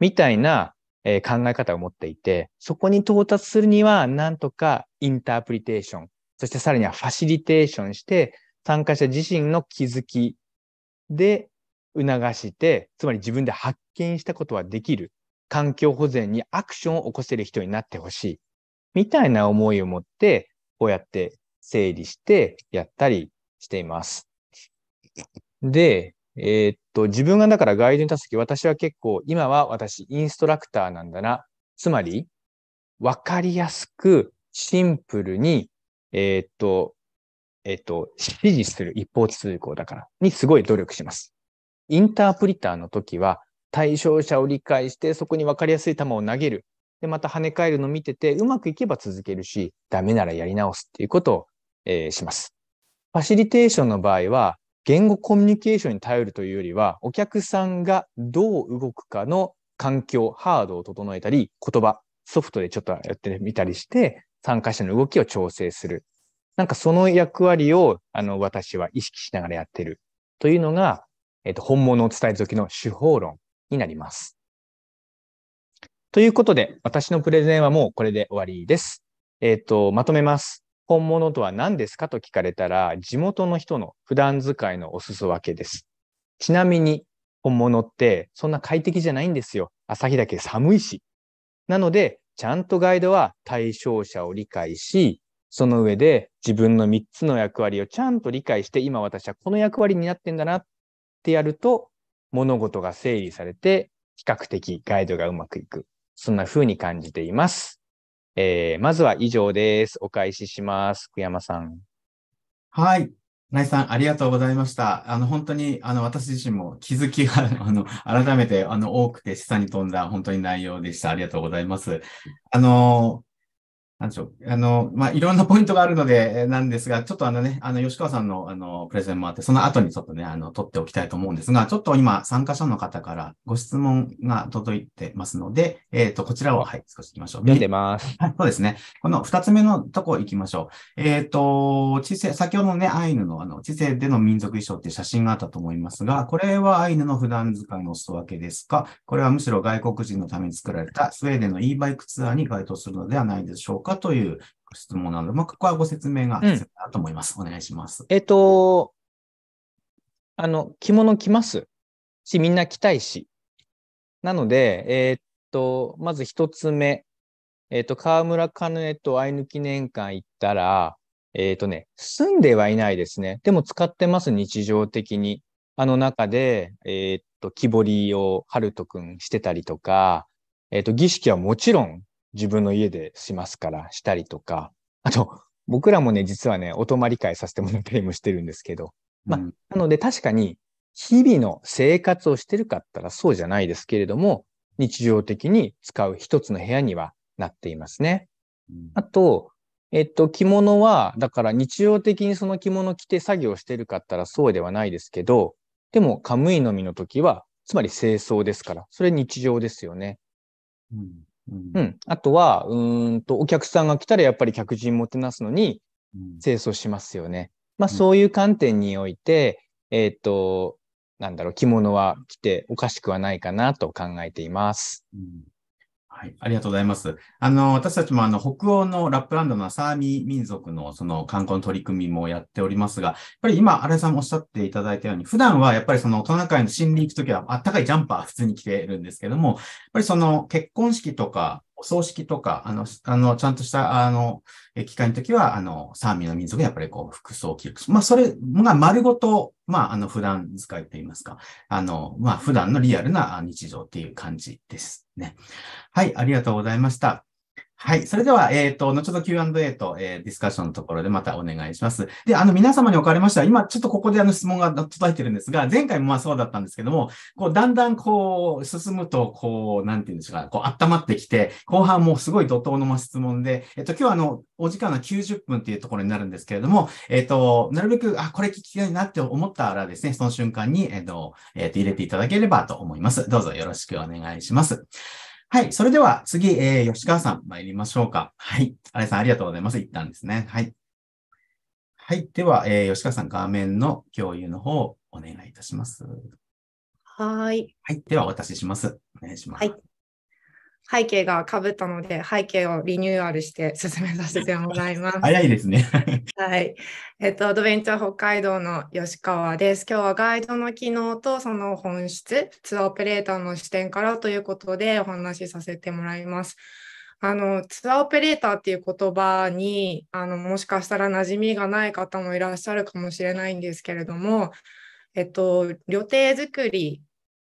みたいなえー、考え方を持っていて、そこに到達するには、なんとかインタープリテーション、そしてさらにはファシリテーションして、参加者自身の気づきで促して、つまり自分で発見したことはできる、環境保全にアクションを起こせる人になってほしい、みたいな思いを持って、こうやって整理してやったりしています。で、えー、っと、自分がだからガイドに立つとき、私は結構、今は私、インストラクターなんだな。つまり、わかりやすく、シンプルに、えー、っと、えー、っと、指示する一方通行だから、にすごい努力します。インタープリターの時は、対象者を理解して、そこにわかりやすい球を投げる。で、また跳ね返るのを見てて、うまくいけば続けるし、ダメならやり直すっていうことを、えー、します。ファシリテーションの場合は、言語コミュニケーションに頼るというよりは、お客さんがどう動くかの環境、ハードを整えたり、言葉、ソフトでちょっとやってみたりして、参加者の動きを調整する。なんかその役割を、あの、私は意識しながらやってる。というのが、えっ、と、本物を伝えるときの手法論になります。ということで、私のプレゼンはもうこれで終わりです。えっ、と、まとめます。本物とは何ですかと聞かれたら、地元の人の普段使いのお裾分けです。ちなみに、本物ってそんな快適じゃないんですよ。朝日だけ寒いし。なので、ちゃんとガイドは対象者を理解し、その上で自分の3つの役割をちゃんと理解して、今私はこの役割になってんだなってやると、物事が整理されて、比較的ガイドがうまくいく。そんな風に感じています。えー、まずは以上です。お返しします。福山さん。はい。ナイさん、ありがとうございました。あの、本当に、あの、私自身も気づきが、あの、改めて、あの、多くて下に飛んだ、本当に内容でした。ありがとうございます。あの、なんでしょう。あの、まあ、いろんな ポイントがあるので、なんですが、ちょっとあのね、あの、吉川さんの、あの、プレゼンもあって、その後にちょっとね、あの、取っておきたいと思うんですが、ちょっと今、参加者の方からご質問が届いてますので、えっ、ー、と、こちらを、はい、少し行きましょう。見てます。はい、そうですね。この二つ目のとこ行きましょう。えっ、ー、と、知性、先ほどのね、アイヌの、あの、知性での民族衣装って写真があったと思いますが、これはアイヌの普段使いのおト分けですかこれはむしろ外国人のために作られたスウェーデンの e バイクツアーに該当するのではないでしょうかかという質問なので、まあ、ここはご説明が必要だと思います。うん、お願いします。えっ、と、あの、着物着ますし、みんな着たいし。なので、えー、っと、まず一つ目、えー、っと、河村かねとアイヌ記念館行ったら、えー、っとね、住んではいないですね。でも使ってます、日常的に。あの中で、えっと、木彫りをハルトくんしてたりとか、えっと、儀式はもちろん自分の家でしますから、したりとか、あと、僕らもね、実はね、お泊まり会させてもらったりもしてるんですけど、まあ、うん、なので確かに、日々の生活をしてるかったらそうじゃないですけれども、日常的に使う一つの部屋にはなっていますね。あと、えっと、着物は、だから日常的にその着物着て作業してるかったらそうではないですけど、でも、カムイの実の時は、つまり清掃ですから、それ日常ですよね。うん、うん、あとは、うんと、お客さんが来たらやっぱり客人もてなすのに、清掃しますよね。まあ、そういう観点において、えっ、ー、と、なんだろう、着物は着ておかしくはないかなと考えています。うんはい、ありがとうございます。あの、私たちもあの、北欧のラップランドのサーミー民族のその観光の取り組みもやっておりますが、やっぱり今、荒井さんもおっしゃっていただいたように、普段はやっぱりそのトナカイの森林行くときは、あったかいジャンパー普通に着てるんですけども、やっぱりその結婚式とか、お葬式とか、あの、あの、ちゃんとした、あの、機会の時は、あの、サーミの民族がやっぱりこう、服装を着る。まあ、それが丸ごと、まあ、あの、普段使いといいますか、あの、まあ、普段のリアルな日常っていう感じですね。はい、ありがとうございました。はい。それでは、えっ、ー、と、後ほど Q&A と、えー、ディスカッションのところでまたお願いします。で、あの、皆様におかれましては、今、ちょっとここであの質問が届いてるんですが、前回もまあそうだったんですけども、こう、だんだんこう、進むと、こう、なんていうんですか、こう、温まってきて、後半もすごい怒涛の質問で、えっ、ー、と、今日はあの、お時間は90分っていうところになるんですけれども、えっ、ー、と、なるべく、あ、これ聞きたいなって思ったらですね、その瞬間に、えっ、と、えっ、と、入れていただければと思います。どうぞよろしくお願いします。はい。それでは次、えー、吉川さん参りましょうか。はい。あ井さん、ありがとうございます。一旦ですね。はい。はい。では、えー、吉川さん、画面の共有の方、をお願いいたします。はい。はい。では、お渡しします。お願いします。はい。背景がかぶったので、背景をリニューアルして進めさせてもらいます。早いですね。はい。えっと、アドベンチャー北海道の吉川です。今日はガイドの機能とその本質、ツアーオペレーターの視点からということでお話しさせてもらいます。あのツアーオペレーターっていう言葉にあのもしかしたら馴染みがない方もいらっしゃるかもしれないんですけれども、えっと、旅程作り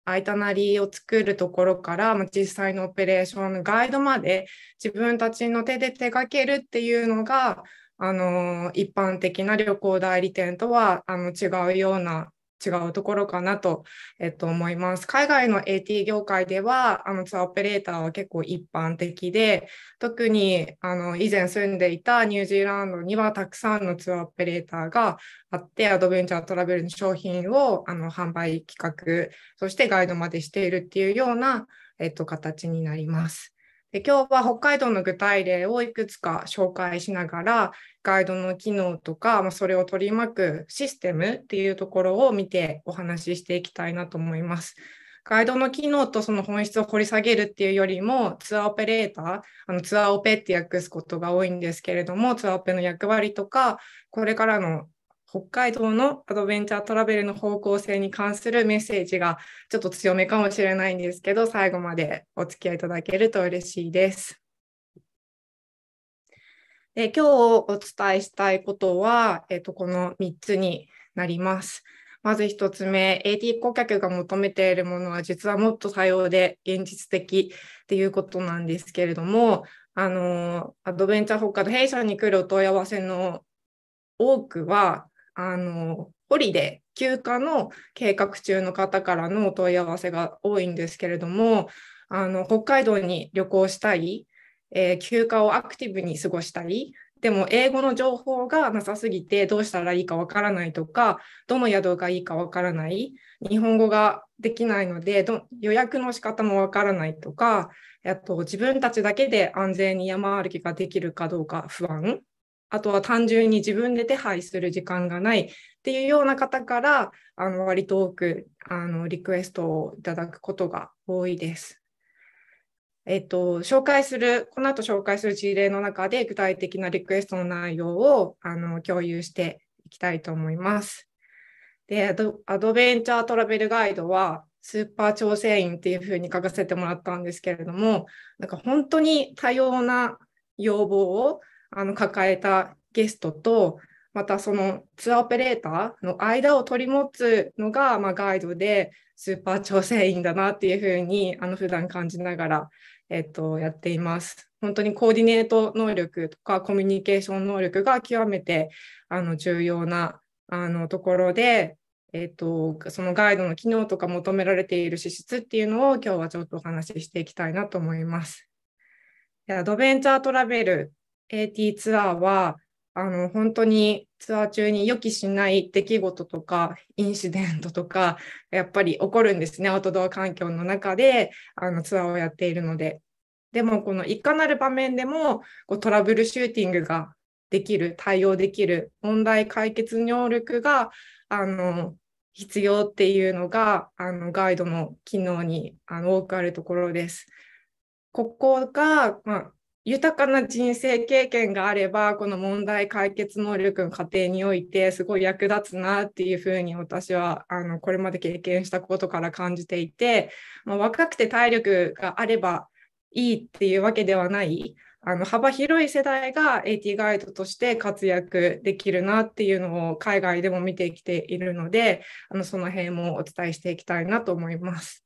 相手なりを作るところから、まあ、実際のオペレーションのガイドまで自分たちの手で手掛けるっていうのがあの一般的な旅行代理店とはあの違うような違うところかなと、えっと、思います。海外の AT 業界ではあのツアーオペレーターは結構一般的で特にあの以前住んでいたニュージーランドにはたくさんのツアーオペレーターがあってアドベンチャートラベルの商品をあの販売企画そしてガイドまでしているっていうような、えっと、形になります。で今日は北海道の具体例をいくつか紹介しながらガイドの機能とか、まあ、それを取り巻くシステムっていうところを見てお話ししていきたいなと思います。ガイドの機能とその本質を掘り下げるっていうよりもツアーオペレーターあのツアーオペって訳すことが多いんですけれどもツアーオペの役割とかこれからの北海道のアドベンチャートラベルの方向性に関するメッセージがちょっと強めかもしれないんですけど、最後までお付き合いいただけると嬉しいです。で今日お伝えしたいことは、えっと、この3つになります。まず1つ目、AT 顧客が求めているものは実はもっと多様で現実的っていうことなんですけれども、あのアドベンチャー北海道弊社に来るお問い合わせの多くはあのホリデー休暇の計画中の方からのお問い合わせが多いんですけれどもあの北海道に旅行したい、えー、休暇をアクティブに過ごしたいでも英語の情報がなさすぎてどうしたらいいかわからないとかどの宿がいいかわからない日本語ができないので予約の仕方もわからないとかと自分たちだけで安全に山歩きができるかどうか不安あとは単純に自分で手配する時間がないっていうような方からあの割と多くあのリクエストをいただくことが多いです。えっと、紹介する、この後紹介する事例の中で具体的なリクエストの内容をあの共有していきたいと思います。で、アドベンチャートラベルガイドは、スーパー調整員っていうふうに書かせてもらったんですけれども、なんか本当に多様な要望をあの抱えたゲストと、またそのツアーオペレーターの間を取り持つのが、まあ、ガイドでスーパー調整員だなっていうふうにあの普段感じながら、えっと、やっています。本当にコーディネート能力とかコミュニケーション能力が極めてあの重要なあのところで、えっと、そのガイドの機能とか求められている資質っていうのを今日はちょっとお話ししていきたいなと思います。アドベンチャートラベル AT ツアーは、あの、本当にツアー中に予期しない出来事とか、インシデントとか、やっぱり起こるんですね。アウトドア環境の中で、あの、ツアーをやっているので。でも、このいかなる場面でも、こうトラブルシューティングができる、対応できる、問題解決能力が、あの、必要っていうのが、あの、ガイドの機能に、あの、多くあるところです。ここが、まあ、豊かな人生経験があればこの問題解決能力の過程においてすごい役立つなっていうふうに私はあのこれまで経験したことから感じていて、まあ、若くて体力があればいいっていうわけではないあの幅広い世代が AT ガイドとして活躍できるなっていうのを海外でも見てきているのであのその辺もお伝えしていきたいなと思います。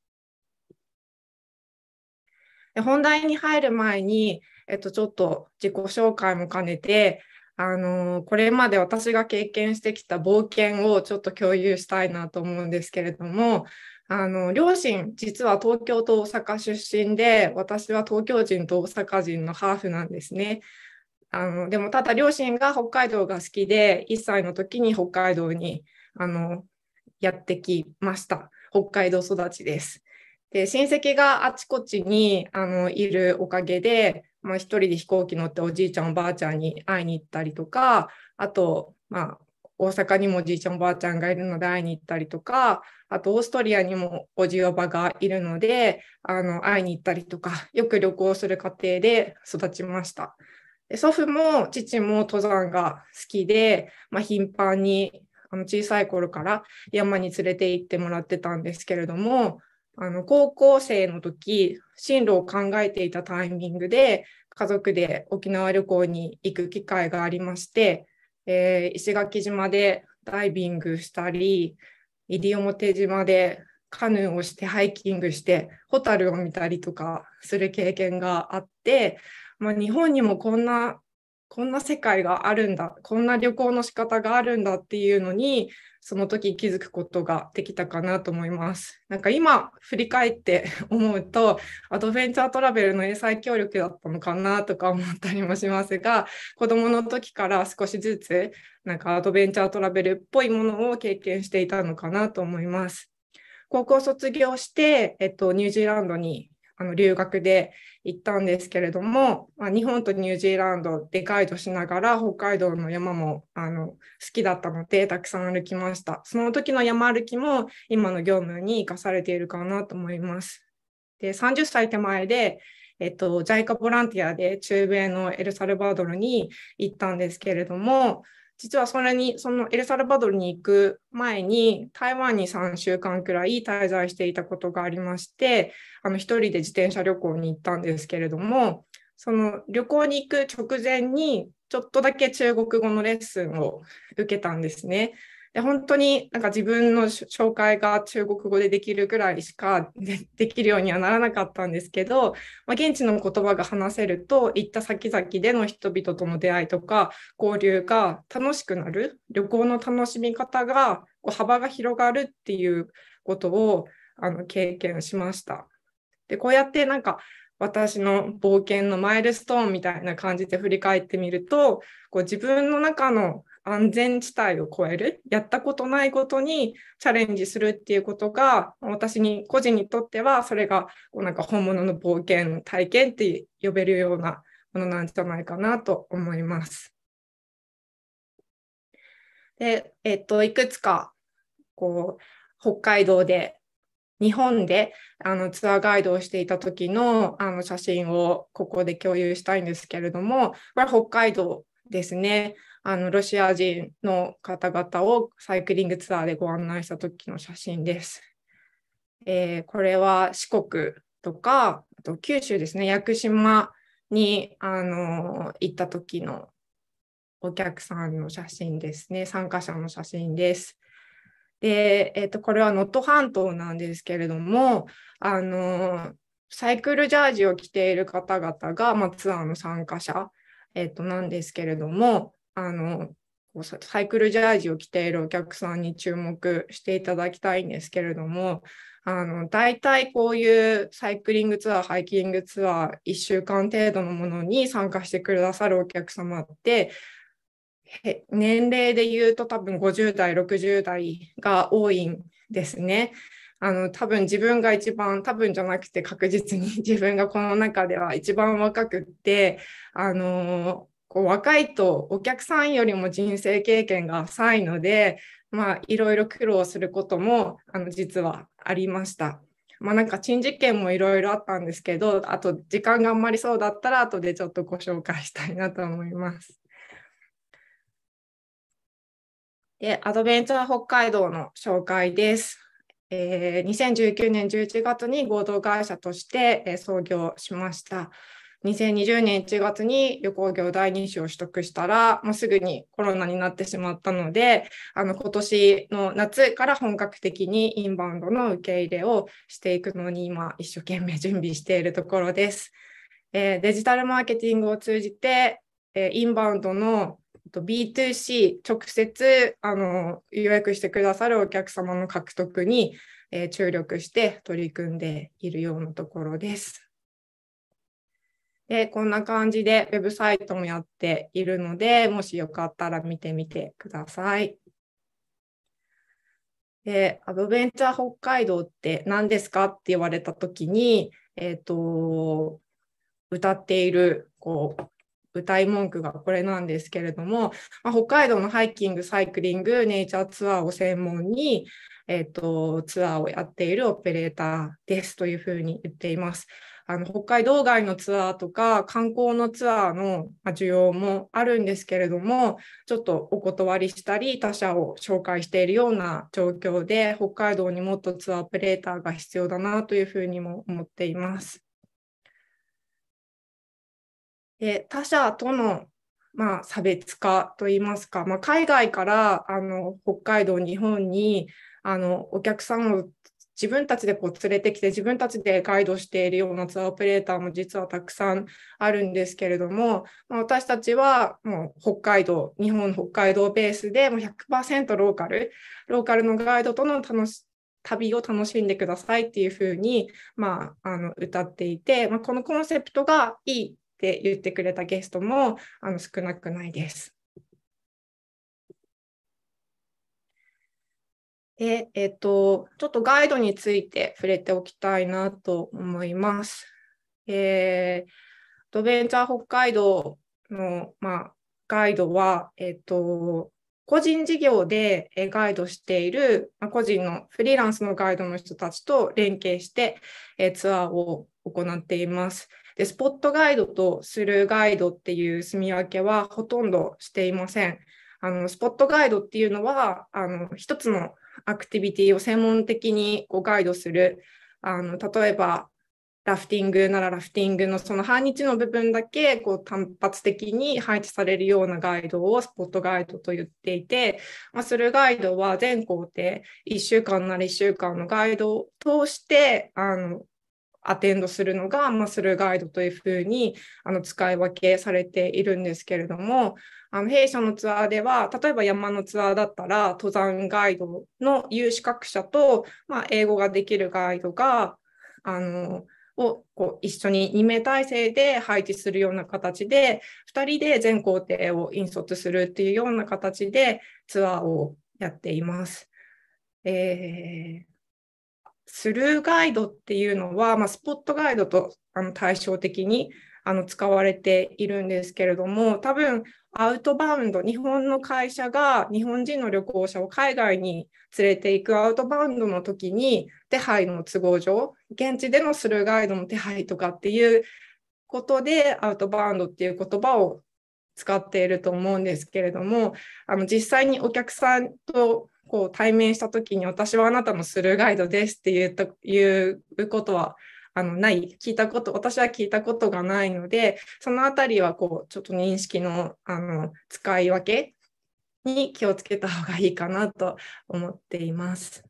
本題に入る前にえっと、ちょっと自己紹介も兼ねて、あのこれまで私が経験してきた冒険をちょっと共有したいなと思うんですけれども、あの両親実は東京と大阪出身で私は東京人と大阪人のハーフなんですね。あのでもただ両親が北海道が好きで1歳の時に北海道にあのやってきました。北海道育ちです。で親戚があちこちにあのいるおかげでまあ、一人で飛行機乗っておじいちゃんおばあちゃんに会いに行ったりとかあと、まあ、大阪にもおじいちゃんおばあちゃんがいるので会いに行ったりとかあとオーストリアにもおじいおばがいるのであの会いに行ったりとかよく旅行する家庭で育ちました。祖父も父も登山が好きで、まあ、頻繁にあの小さい頃から山に連れて行ってもらってたんですけれどもあの高校生の時進路を考えていたタイミングで家族で沖縄旅行に行く機会がありまして、えー、石垣島でダイビングしたり西表島でカヌーをしてハイキングしてホタルを見たりとかする経験があって、まあ、日本にもこんなこんな世界があるんだこんな旅行の仕方があるんだっていうのにその時気づくことができたかなと思います。なんか今振り返って 思うとアドベンチャートラベルの英才協力だったのかなとか思ったりもしますが子どもの時から少しずつなんかアドベンチャートラベルっぽいものを経験していたのかなと思います。高校卒業して、えっと、ニュージーランドにあの留学で行ったんですけれども、まあ、日本とニュージーランドでガイドしながら北海道の山もあの好きだったのでたくさん歩きましたその時の山歩きも今の業務に生かされているかなと思いますで30歳手前でえっと、JICA ボランティアで中米のエルサルバドルに行ったんですけれども、実はそれに、そのエルサルバドルに行く前に、台湾に3週間くらい滞在していたことがありまして、あの、一人で自転車旅行に行ったんですけれども、その旅行に行く直前に、ちょっとだけ中国語のレッスンを受けたんですね。で本当になんか自分の紹介が中国語でできるぐらいしかできるようにはならなかったんですけど、まあ、現地の言葉が話せると行った先々での人々との出会いとか交流が楽しくなる旅行の楽しみ方がこう幅が広がるっていうことをあの経験しました。でこうやってなんか私の冒険のマイルストーンみたいな感じで振り返ってみるとこう自分の中の安全地帯を超える、やったことないことにチャレンジするっていうことが、私に、個人にとっては、それが、こうなんか本物の冒険、体験って呼べるようなものなんじゃないかなと思います。で、えっと、いくつか、こう、北海道で日本であのツアーガイドをしていた時のあの写真をここで共有したいんですけれどもこれ北海道ですねあのロシア人の方々をサイクリングツアーでご案内した時の写真です。えー、これは四国とかあと九州ですね屋久島にあの行った時のお客さんの写真ですね参加者の写真です。で、えーと、これは能登半島なんですけれどもあのサイクルジャージを着ている方々が、まあ、ツアーの参加者、えーとなんですけれどもあのこうサイクルジャージを着ているお客さんに注目していただきたいんですけれどもあの大体こういうサイクリングツアーハイキングツアー1週間程度のものに参加してくださるお客様って年齢で言うと多分50代60代が多いんですね。あの多分自分が一番多分じゃなくて確実に自分がこの中では一番若くってあのこう若いとお客さんよりも人生経験が浅いので、まあ、いろいろ苦労することもあの実はありました。まあ、なんか珍事件もいろいろあったんですけど、あと時間があんまりそうだったら後でちょっとご紹介したいなと思います。で、アドベンチャー北海道の紹介です。えー、2019年11月に合同会社として、え創業しました。2020年1月に旅行業第2子を取得したら、もうすぐにコロナになってしまったので、あの今年の夏から本格的にインバウンドの受け入れをしていくのに今一生懸命準備しているところです。えー、デジタルマーケティングを通じて、えー、インバウンドの B2C 直接あの予約してくださるお客様の獲得に、えー、注力して取り組んでいるようなところです。で、こんな感じでウェブサイトもやっているので、もしよかったら見てみてください。で、アドベンチャー北海道って何ですかって言われた時に、えっ、ー、と、歌っている、こう、歌い文句がこれなんですけれども、まあ、北海道のハイキング、サイクリング、ネイチャーツアーを専門に、えーと、とツアーをやっているオペレーターですというふうに言っています。あの北海道外のツアーとか観光のツアーの需要もあるんですけれどもちょっとお断りしたり他社を紹介しているような状況で北海道にもっとツアーオペレーターが必要だなというふうにも思っています。で他社とのまあ、差別化といいますか、まあ、海外からあの北海道、日本にあのお客さんを自分たちでこう連れてきて自分たちでガイドしているようなツアーオペレーターも実はたくさんあるんですけれども、まあ、私たちはもう北海道日本北海道ベースでもう100%ローカルローカルのガイドとの楽し旅を楽しんでくださいっていうふうに、まあ、あの歌っていて、まあ、このコンセプトがいいって言ってくれたゲストもあの少なくないです。で、えっ、ー、と、ちょっとガイドについて触れておきたいなと思います。えー、ドベンチャー北海道の、まあ、ガイドは、えっ、ー、と、個人事業でガイドしている、まあ、個人のフリーランスのガイドの人たちと連携して、えツアーを行っています。でスポットガイドとするガイドっていう住み分けはほとんどしていません。あのスポットガイドっていうのはあの一つのアクティビティを専門的にこうガイドするあの例えばラフティングならラフティングのその半日の部分だけこう単発的に配置されるようなガイドをスポットガイドと言っていて、まあ、するガイドは全工程1週間なら1週間のガイドを通してあのアテンドするのがマッスルガイドというふうにあの使い分けされているんですけれどもあの弊社のツアーでは例えば山のツアーだったら登山ガイドの有資格者と、まあ、英語ができるガイドがあのをこう一緒に2名体制で配置するような形で2人で全工程を引率するっていうような形でツアーをやっています。えースルーガイドっていうのは、まあ、スポットガイドとあの対照的にあの使われているんですけれども多分アウトバウンド日本の会社が日本人の旅行者を海外に連れていくアウトバウンドの時に手配の都合上現地でのスルーガイドの手配とかっていうことでアウトバウンドっていう言葉を使っていると思うんですけれどもあの実際にお客さんとこう対面した時に私はあなたのスルーガイドですっていうということはあのない聞いたこと私は聞いたことがないのでその辺りはこうちょっと認識のあの使い分けに気をつけた方がいいかなと思っています。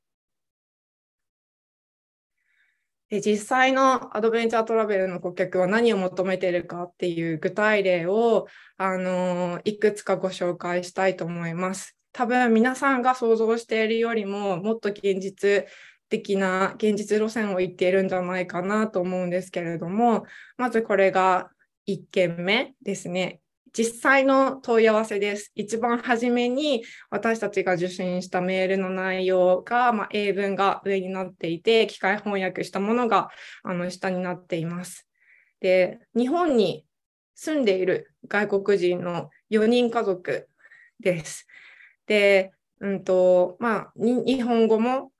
で実際のアドベンチャートラベルの顧客は何を求めているかっていう具体例をあのいくつかご紹介したいと思います。多分皆さんが想像しているよりももっと現実的な現実路線を言っているんじゃないかなと思うんですけれどもまずこれが1件目ですね実際の問い合わせです。一番初めに私たちが受信したメールの内容が、まあ、英文が上になっていて、機械翻訳したものがあの下になっています。で、日本に住んでいる外国人の4人家族です。で、うんとまあ、日本語も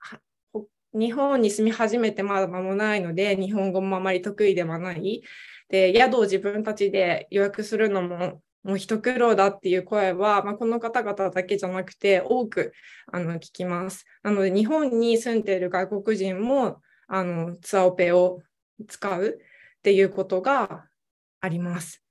日本に住み始めてまだ間もないので日本語もあまり得意ではないで宿を自分たちで予約するのももう一苦労だっていう声は、まあ、この方々だけじゃなくて多くあの聞きます。なので日本に住んでいる外国人もあのツアオペを使うっていうことがあります。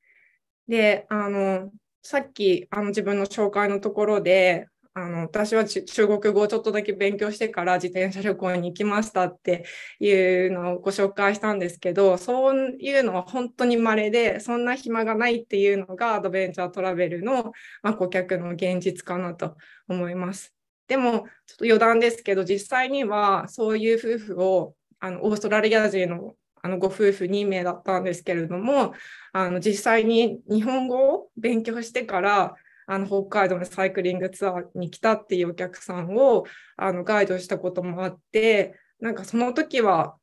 であのさっきあの自分の紹介のところであの私は中国語をちょっとだけ勉強してから自転車旅行に行きましたっていうのをご紹介したんですけどそういうのは本当に稀でそんな暇がないっていうのがアドベンチャートラベルの、まあ、顧客の現実かなと思います。でもちょっと余談ですけど実際にはそういう夫婦をあのオーストラリア人のあのご夫婦2名だったんですけれどもあの実際に日本語を勉強してからあの北海道のサイクリングツアーに来たっていうお客さんをあのガイドしたこともあってなんかその時は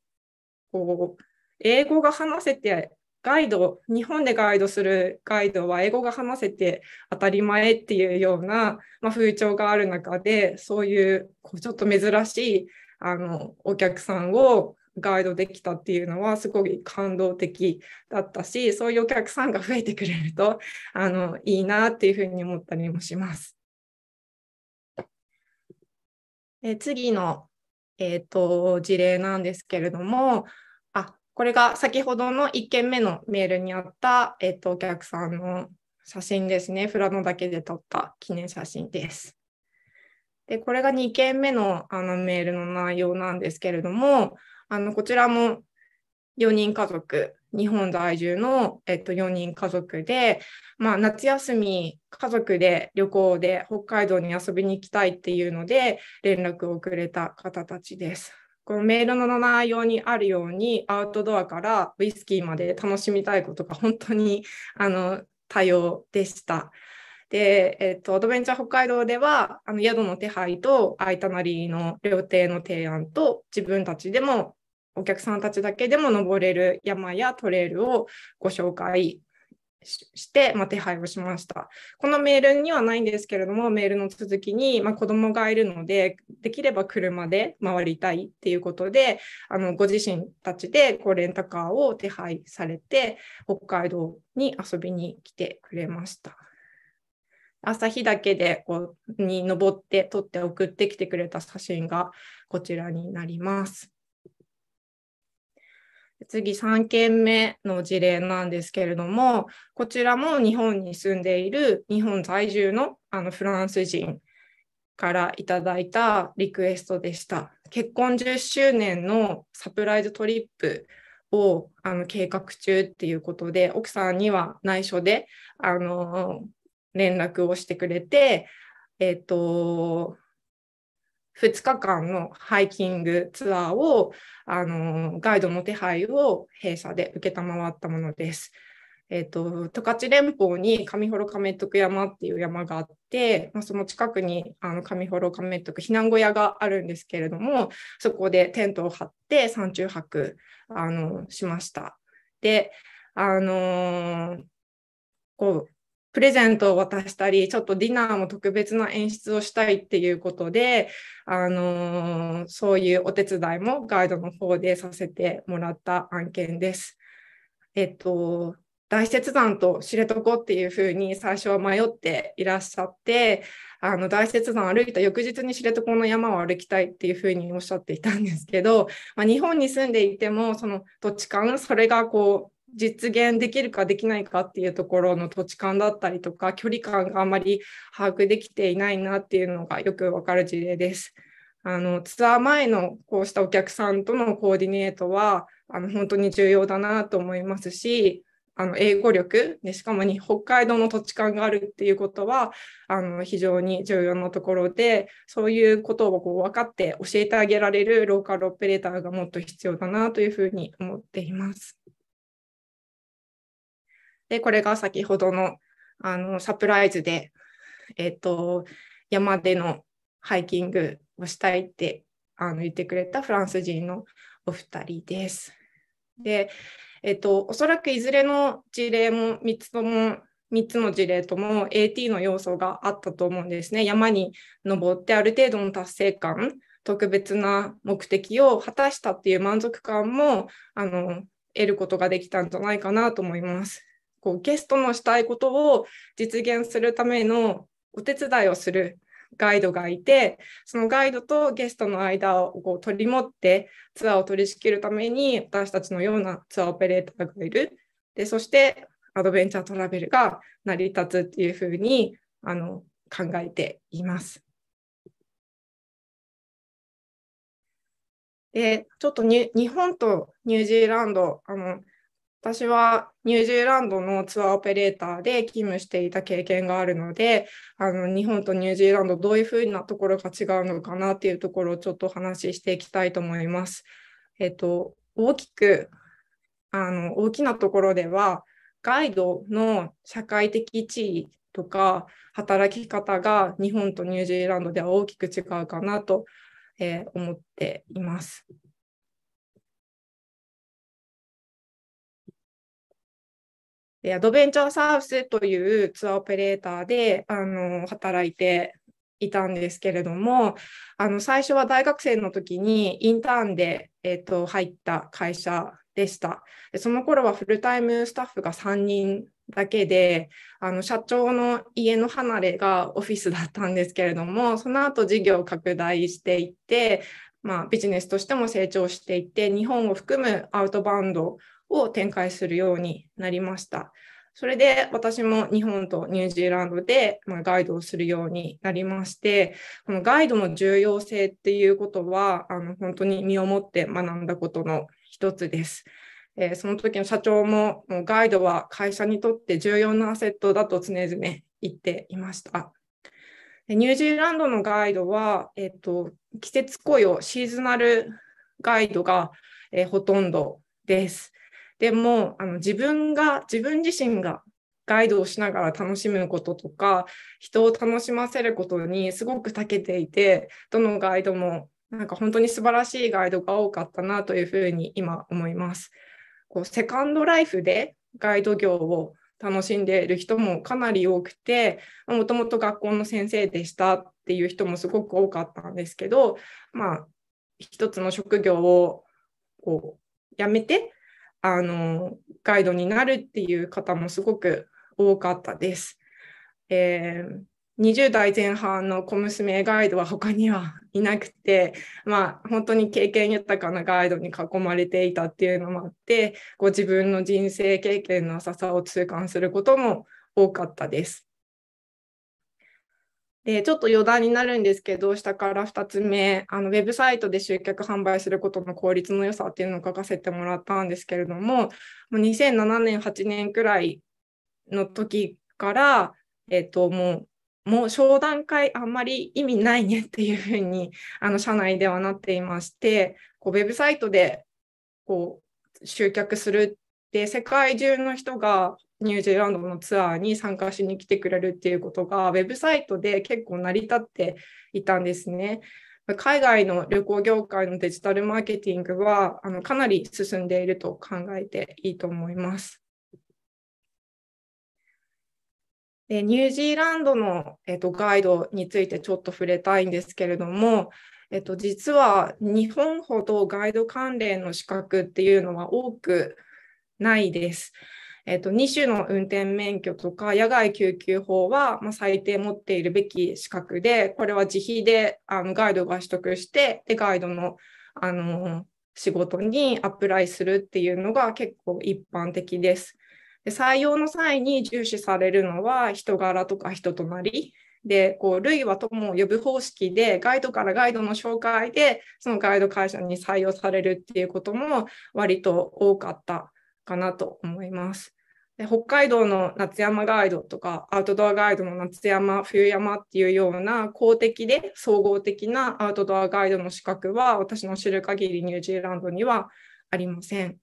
こう英語が話せてガイド日本でガイドするガイドは英語が話せて当たり前っていうような、まあ、風潮がある中でそういうこうちょっと珍しいあのお客さんをガイドできたっていうのはすごい感動的だったしそういうお客さんが増えてくれると あのいいなっていうふうに思ったりもします。え次の、えーと、事例なんですけれどもあこれが先ほどの1件目のメールにあった、えーと、とお客さんの写真ですね富良野だけで撮った記念写真です。でこれが2件目のあのメールの内容なんですけれどもあのこちらも4人家族日本在住の、えっと、4人家族で、まあ、夏休み家族で旅行で北海道に遊びに行きたいっていうので連絡をくれた方たちです。このメールの内容にあるようにアウトドアからウイスキーまで楽しみたいことが本当にあの多様でした。で、えっと、アドベンチャー北海道ではあの宿の手配といたなりの料亭の提案と自分たちでもお客さんたちだけでも登れる山やトレイルをご紹介して、まあ、手配をしました。このメールにはないんですけれども、メールの続きに、まあ、子供がいるので、できれば車で回りたいっていうことで、あのご自身たちでこうレンタカーを手配されて、北海道に遊びに来てくれました。朝日けでこうに登って撮って送ってきてくれた写真がこちらになります。次3件目の事例なんですけれども、こちらも日本に住んでいる日本在住のあのフランス人からいただいたリクエストでした。結婚10周年のサプライズトリップをあの計画中っていうことで、奥さんには内緒であの連絡をしてくれて、えっ、ー、と、2日間のハイキングツアーを、あのガイドの手配を弊社で承ったものです。えっ、ー、と、十勝連峰に上幌亀徳山っていう山があって、まあ、その近くにあの上幌亀徳避難小屋があるんですけれども、そこでテントを張って山中泊あのしました。で、あのー、こうプレゼントを渡したり、ちょっとディナーも特別な演出をしたいっていうことで、あのー、そういうお手伝いもガイドの方でさせてもらった案件です。えっと、大雪山と知床っていうふうに最初は迷っていらっしゃってあの大雪山歩いた翌日に知床の山を歩きたいっていうふうにおっしゃっていたんですけど、まあ、日本に住んでいてもその土地勘それがこう実現できるかできないかっていうところの土地勘だったりとか距離感があまり把握できていないなっていうのがよくわかる事例です。あのツアー前のこうしたお客さんとのコーディネートはあの本当に重要だなと思いますしあの英語力でしかもに北海道の土地勘があるっていうことはあの非常に重要なところでそういうことをこう分かって教えてあげられるローカルオペレーターがもっと必要だなというふうに思っています。で、これが先ほどのあのサプライズで、えー、と、山でのハイキングをしたいってあの言ってくれたフランス人のお二人です。で、えー、と、おそらくいずれの事例も3つとも3つの事例とも AT の要素があったと思うんですね。山に登ってある程度の達成感、特別な目的を果たしたっていう満足感もあの得ることができたんじゃないかなと思います。こうゲストのしたいことを実現するためのお手伝いをするガイドがいてそのガイドとゲストの間をこう取り持ってツアーを取り仕切るために私たちのようなツアーオペレーターがいるでそしてアドベンチャートラベルが成り立つっていうふうにあの考えています。でちょっと日本とニュージーランドあの私はニュージーランドのツアーオペレーターで勤務していた経験があるのであの日本とニュージーランドどういうふうなところが違うのかなっていうところをちょっとお話ししていきたいと思います。えっと、大きくあの大きなところではガイドの社会的地位とか働き方が日本とニュージーランドでは大きく違うかなと、えー、思っています。アドベンチャーサービスというツアーオペレーターであの働いていたんですけれどもあの最初は大学生の時にインターンで、えーと、入った会社でしたでその頃はフルタイムスタッフが3人だけであの社長の家の離れがオフィスだったんですけれどもその後事業を拡大していって、まあ、ビジネスとしても成長していって日本を含むアウトバウンドを展開するようになりました。それで私も日本とニュージーランドで、まガイドをするようになりまして、このガイドの重要性っていうことは、あの本当に身をもって学んだことの一つです。えー、その時の社長ももうガイドは会社にとって重要なアセットだと常々言っていました。でニュージーランドのガイドは、えっと、と季節雇用、シーズナルガイドが、えー、ほとんどです。でもあの自分が自分自身がガイドをしながら楽しむこととか人を楽しませることにすごく長けていてどのガイドもなんか本当に素晴らしいガイドが多かったなというふうに今思います。こうセカンドライフでガイド業を楽しんでいる人もかなり多くてもともと学校の先生でしたっていう人もすごく多かったんですけどまあ一つの職業をこうやめてあのガイドになるっていう方もすごく多かったです。えー20代前半の小娘ガイドは他には いなくて、まあ、本当に経験豊かなガイドに囲まれていたっていうのもあってご自分の人生経験の浅さを痛感することも多かったです。でちょっと余談になるんですけど下から2つ目あのウェブサイトで集客販売することの効率の良さっていうのを書かせてもらったんですけれども2007年8年くらいの時からえっ、ともうもう商談会あんまり意味ないね っていうふうにあの社内ではなっていましてこうウェブサイトでこう集客するって世界中の人がニュージーランドのツアーに参加しに来てくれるっていうことがウェブサイトで結構成り立っていたんですね。海外の旅行業界のデジタルマーケティングはあのかなり進んでいると考えていいと思います。でニュージーランドの、えっと、ガイドについてちょっと触れたいんですけれども、えっと、実は日本ほどガイド関連の資格っていうのは多くないです。えっと、2種の運転免許とか野外救急法は、まあ、最低持っているべき資格で、これは自費であのガイドが取得して、でガイドのあの仕事にアプライするっていうのが結構一般的です。で採用の際に重視されるのは人柄とか人となり。でこう類は友を呼ぶ方式でガイドからガイドの紹介でそのガイド会社に採用されるっていうことも割と多かったかなと思います。で北海道の夏山ガイドとかアウトドアガイドの夏山冬山っていうような公的で総合的なアウトドアガイドの資格は私の知る限りニュージーランドにはありません。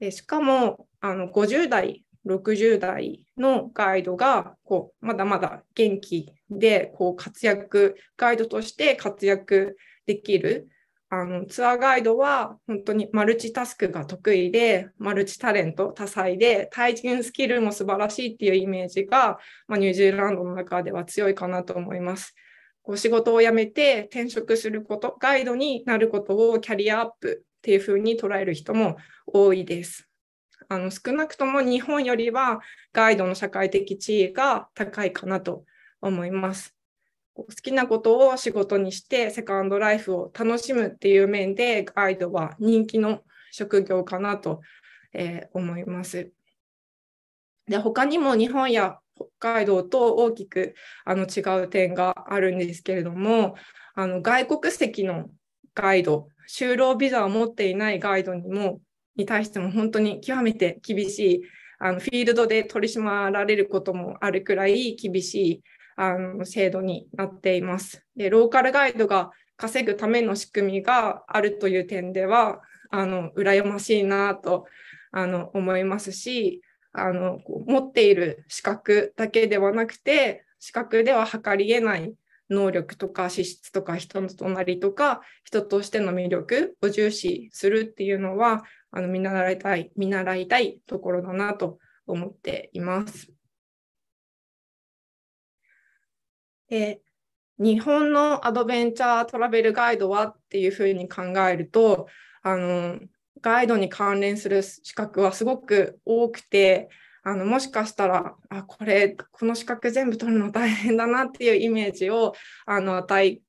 でしかもあの50代60代のガイドがこうまだまだ元気でこう活躍ガイドとして活躍できるあのツアーガイドは本当にマルチタスクが得意でマルチタレント多彩で対人スキルも素晴らしいっていうイメージが、まあ、ニュージーランドの中では強いかなと思います。こう仕事を辞めて転職することガイドになることをキャリアアップっていうふうに捉える人も多いです。あの少なくとも日本よりはガイドの社会的地位が高いかなと思います。好きなことを仕事にしてセカンドライフを楽しむっていう面でガイドは人気の職業かなと、えー、思います。で他にも日本や北海道と大きくあの違う点があるんですけれどもあの外国籍のガイド就労ビザを持っていないガイドにもに対しても本当に極めて厳しいあのフィールドで取り締まられることもあるくらい厳しいあの制度になっています。でローカルガイドが稼ぐための仕組みがあるという点ではあの羨ましいなとあの思いますしあの持っている資格だけではなくて資格では測りえない能力とか資質とか人の隣とか人としての魅力を重視するっていうのはあの見習いたい見習いたいところだなと思っています。で日本のアドベンチャートラベルガイドはっていうふうに考えるとあのガイドに関連する資格はすごく多くてあのもしかしたらあこれこの資格全部取るの大変だなっていうイメージをあの与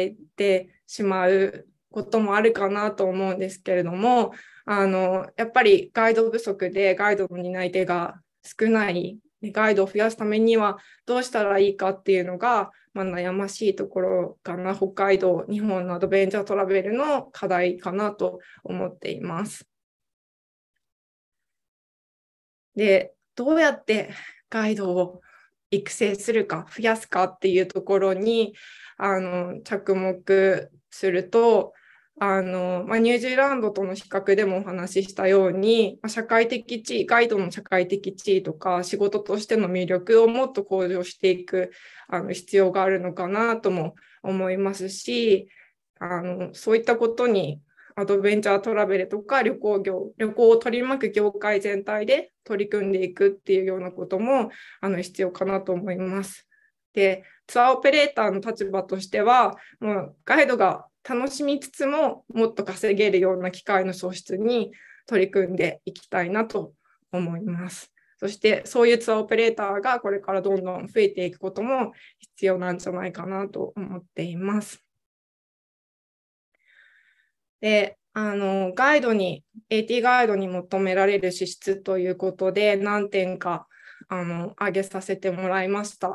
えてしまうこともあるかなと思うんですけれどもあのやっぱりガイド不足でガイドの担い手が少ないガイドを増やすためにはどうしたらいいかっていうのが、まあ、悩ましいところかな北海道日本のアドベンチャートラベルの課題かなと思っています。でどうやってガイドを育成するか増やすかっていうところにあの着目するとあのまあ、ニュージーランドとの比較でもお話ししたように、まあ、社会的地位ガイドの社会的地位とか仕事としての魅力をもっと向上していくあの必要があるのかなとも思いますしあのそういったことにアドベンチャートラベルとか旅行業旅行を取り巻く業界全体で取り組んでいくっていうようなこともあの必要かなと思います。でツアーオペレーターの立場としてはもうガイドが楽しみつつももっと稼げるような機会の創出に取り組んでいきたいなと思います。そしてそういうツアーオペレーターがこれからどんどん増えていくことも必要なんじゃないかなと思っています。であのガイドに AT ガイドに求められる資質ということで何点かあの上げさせてもらいました。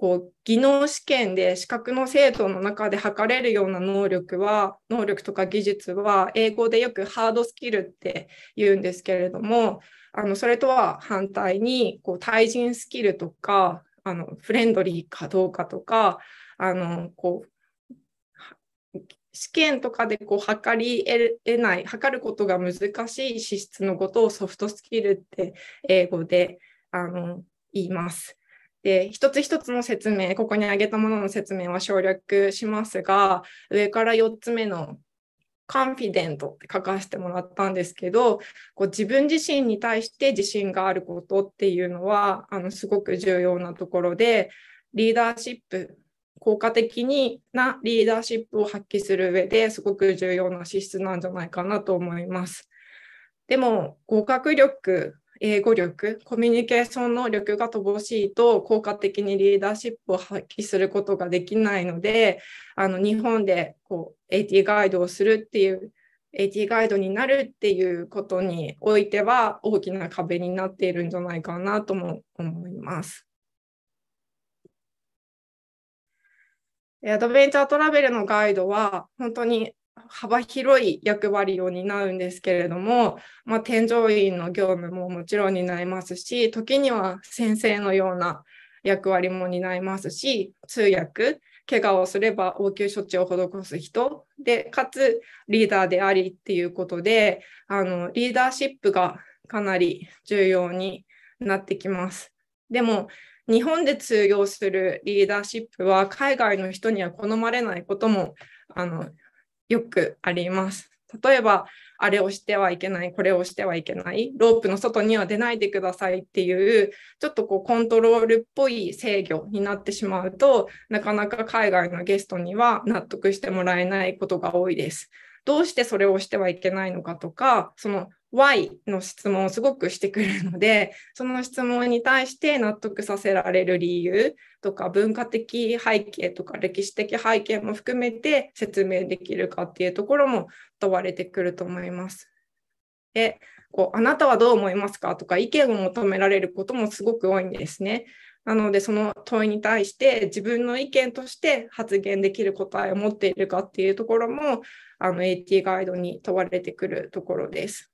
こう技能試験で資格の制度の中で測れるような能力は能力とか技術は英語でよくハードスキルって言うんですけれどもあのそれとは反対にこう対人スキルとかあのフレンドリーかどうかとかあのこう試験とかでこう測り得ない測ることが難しい資質のことをソフトスキルって英語であの言います。で一つ一つの説明ここに挙げたものの説明は省略しますが上から4つ目のカンフィデントって書かせてもらったんですけどこう自分自身に対して自信があることっていうのはあのすごく重要なところでリーダーシップ効果的になリーダーシップを発揮する上ですごく重要な資質なんじゃないかなと思います。でも合格力英語力、コミュニケーション能力が乏しいと効果的にリーダーシップを発揮することができないので、あの日本でこう AT ガイドをするっていう AT ガイドになるっていうことにおいては大きな壁になっているんじゃないかなとも思います。アドベンチャートラベルのガイドは本当に幅広い役割を担うんですけれども、まあ、添乗員の業務ももちろん担いますし時には先生のような役割も担いますし通訳怪我をすれば応急処置を施す人でかつリーダーでありっていうことであのリーダーシップがかなり重要になってきます。でも日本で通用するリーダーシップは海外の人には好まれないこともあのよくあります。例えば、あれをしてはいけない、これをしてはいけない、ロープの外には出ないでくださいっていう、ちょっとこうコントロールっぽい制御になってしまうと、なかなか海外のゲストには納得してもらえないことが多いです。どうしてそれをしてはいけないのかとか、その y の質問をすごくしてくるので その質問に対して納得させられる理由とか文化的背景とか歴史的背景も含めて説明できるかっていうところも問われてくると思います。でこうあなたはどう思いますかとか意見を求められることもすごく多いんですね。なのでその問いに対して自分の意見として発言できる答えを持っているかっていうところもあの AT ガイドに問われてくるところです。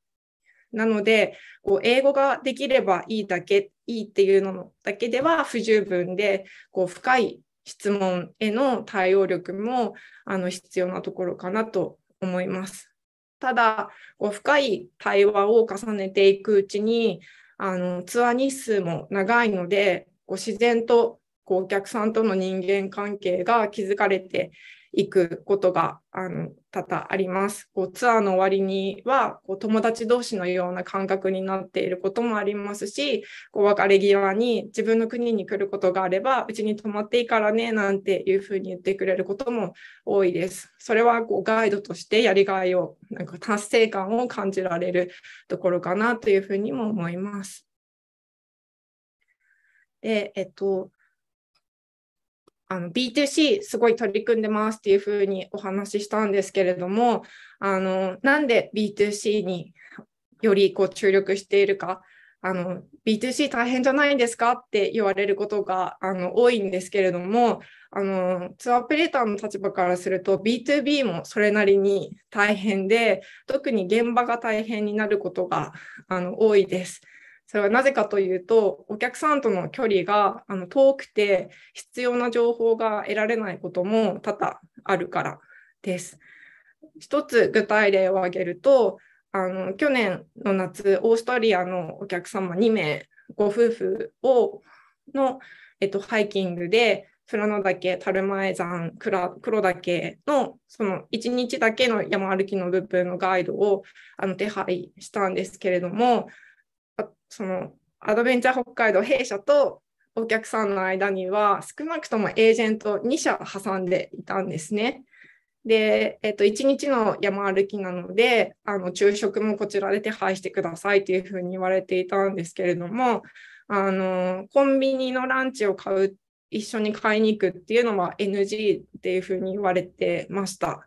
なので、こう英語ができればいいだけ、いいっていうのだけでは不十分で、こう深い質問への対応力もあの必要なところかなと思います。ただ、こう深い対話を重ねていくうちに、あのツアー日数も長いので、こう自然とこうお客さんとの人間関係が築かれて行くことがあの多々あります。こうツアーの終わりにはこう友達同士のような感覚になっていることもありますしこう別れ際に自分の国に来ることがあればうちに泊まっていいからねなんていうふうに言ってくれることも多いです。それはこうガイドとしてやりがいをなんか達成感を感じられるところかなというふうにも思います。でえっとあの B2C すごい取り組んでますっていうふうにお話ししたんですけれどもあのなんで B2C によりこう注力しているかあの B2C 大変じゃないんですかって言われることがあの多いんですけれどもあのツアーオペレーターの立場からすると B2B もそれなりに大変で特に現場が大変になることがあの多いです。それはなぜかというと、お客さんとの距離があの遠くて、必要な情報が得られないことも多々あるからです。一つ具体例を挙げると、あの去年の夏、オーストラリアのお客様2名、ご夫婦をの、えっと、ハイキングで、富良野岳、樽前山、黒岳のその1日だけの山歩きの部分のガイドをあの手配したんですけれども、そのアドベンチャー北海道弊社とお客さんの間には少なくともエージェント2社挟んでいたんですね。で、えっと、1日の山歩きなのであの昼食もこちらで手配してくださいというふうに言われていたんですけれどもあのコンビニのランチを買う一緒に買いに行くっていうのは NG っていうふうに言われてました。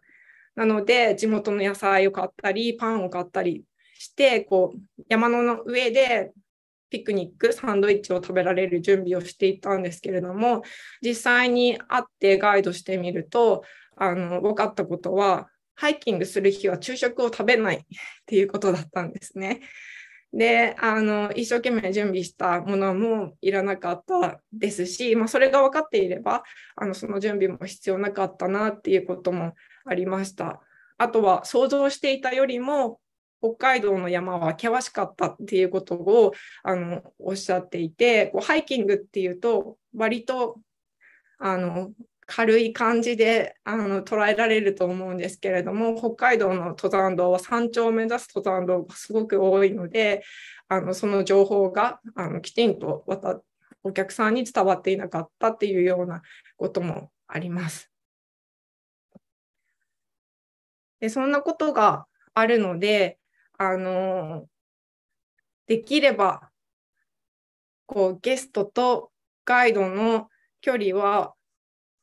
なので地元の野菜を買ったりパンを買ったりしてこう山の上でピクニックサンドイッチを食べられる準備をしていたんですけれども実際に会ってガイドしてみるとあの分かったことはハイキングする日は昼食を食べないっていうことだったんですね。であの一生懸命準備したものもいらなかったですし、まあ、それが分かっていればあのその準備も必要なかったなっていうこともありました。あとは想像していたよりも北海道の山は険しかったっていうことをあのおっしゃっていてこうハイキングっていうと割とあの軽い感じであの捉えられると思うんですけれども北海道の登山道は山頂を目指す登山道がすごく多いのであのその情報があのきちんとお客さんに伝わっていなかったっていうようなこともあります。でそんなことがあるのであのできればこうゲストとガイドの距離は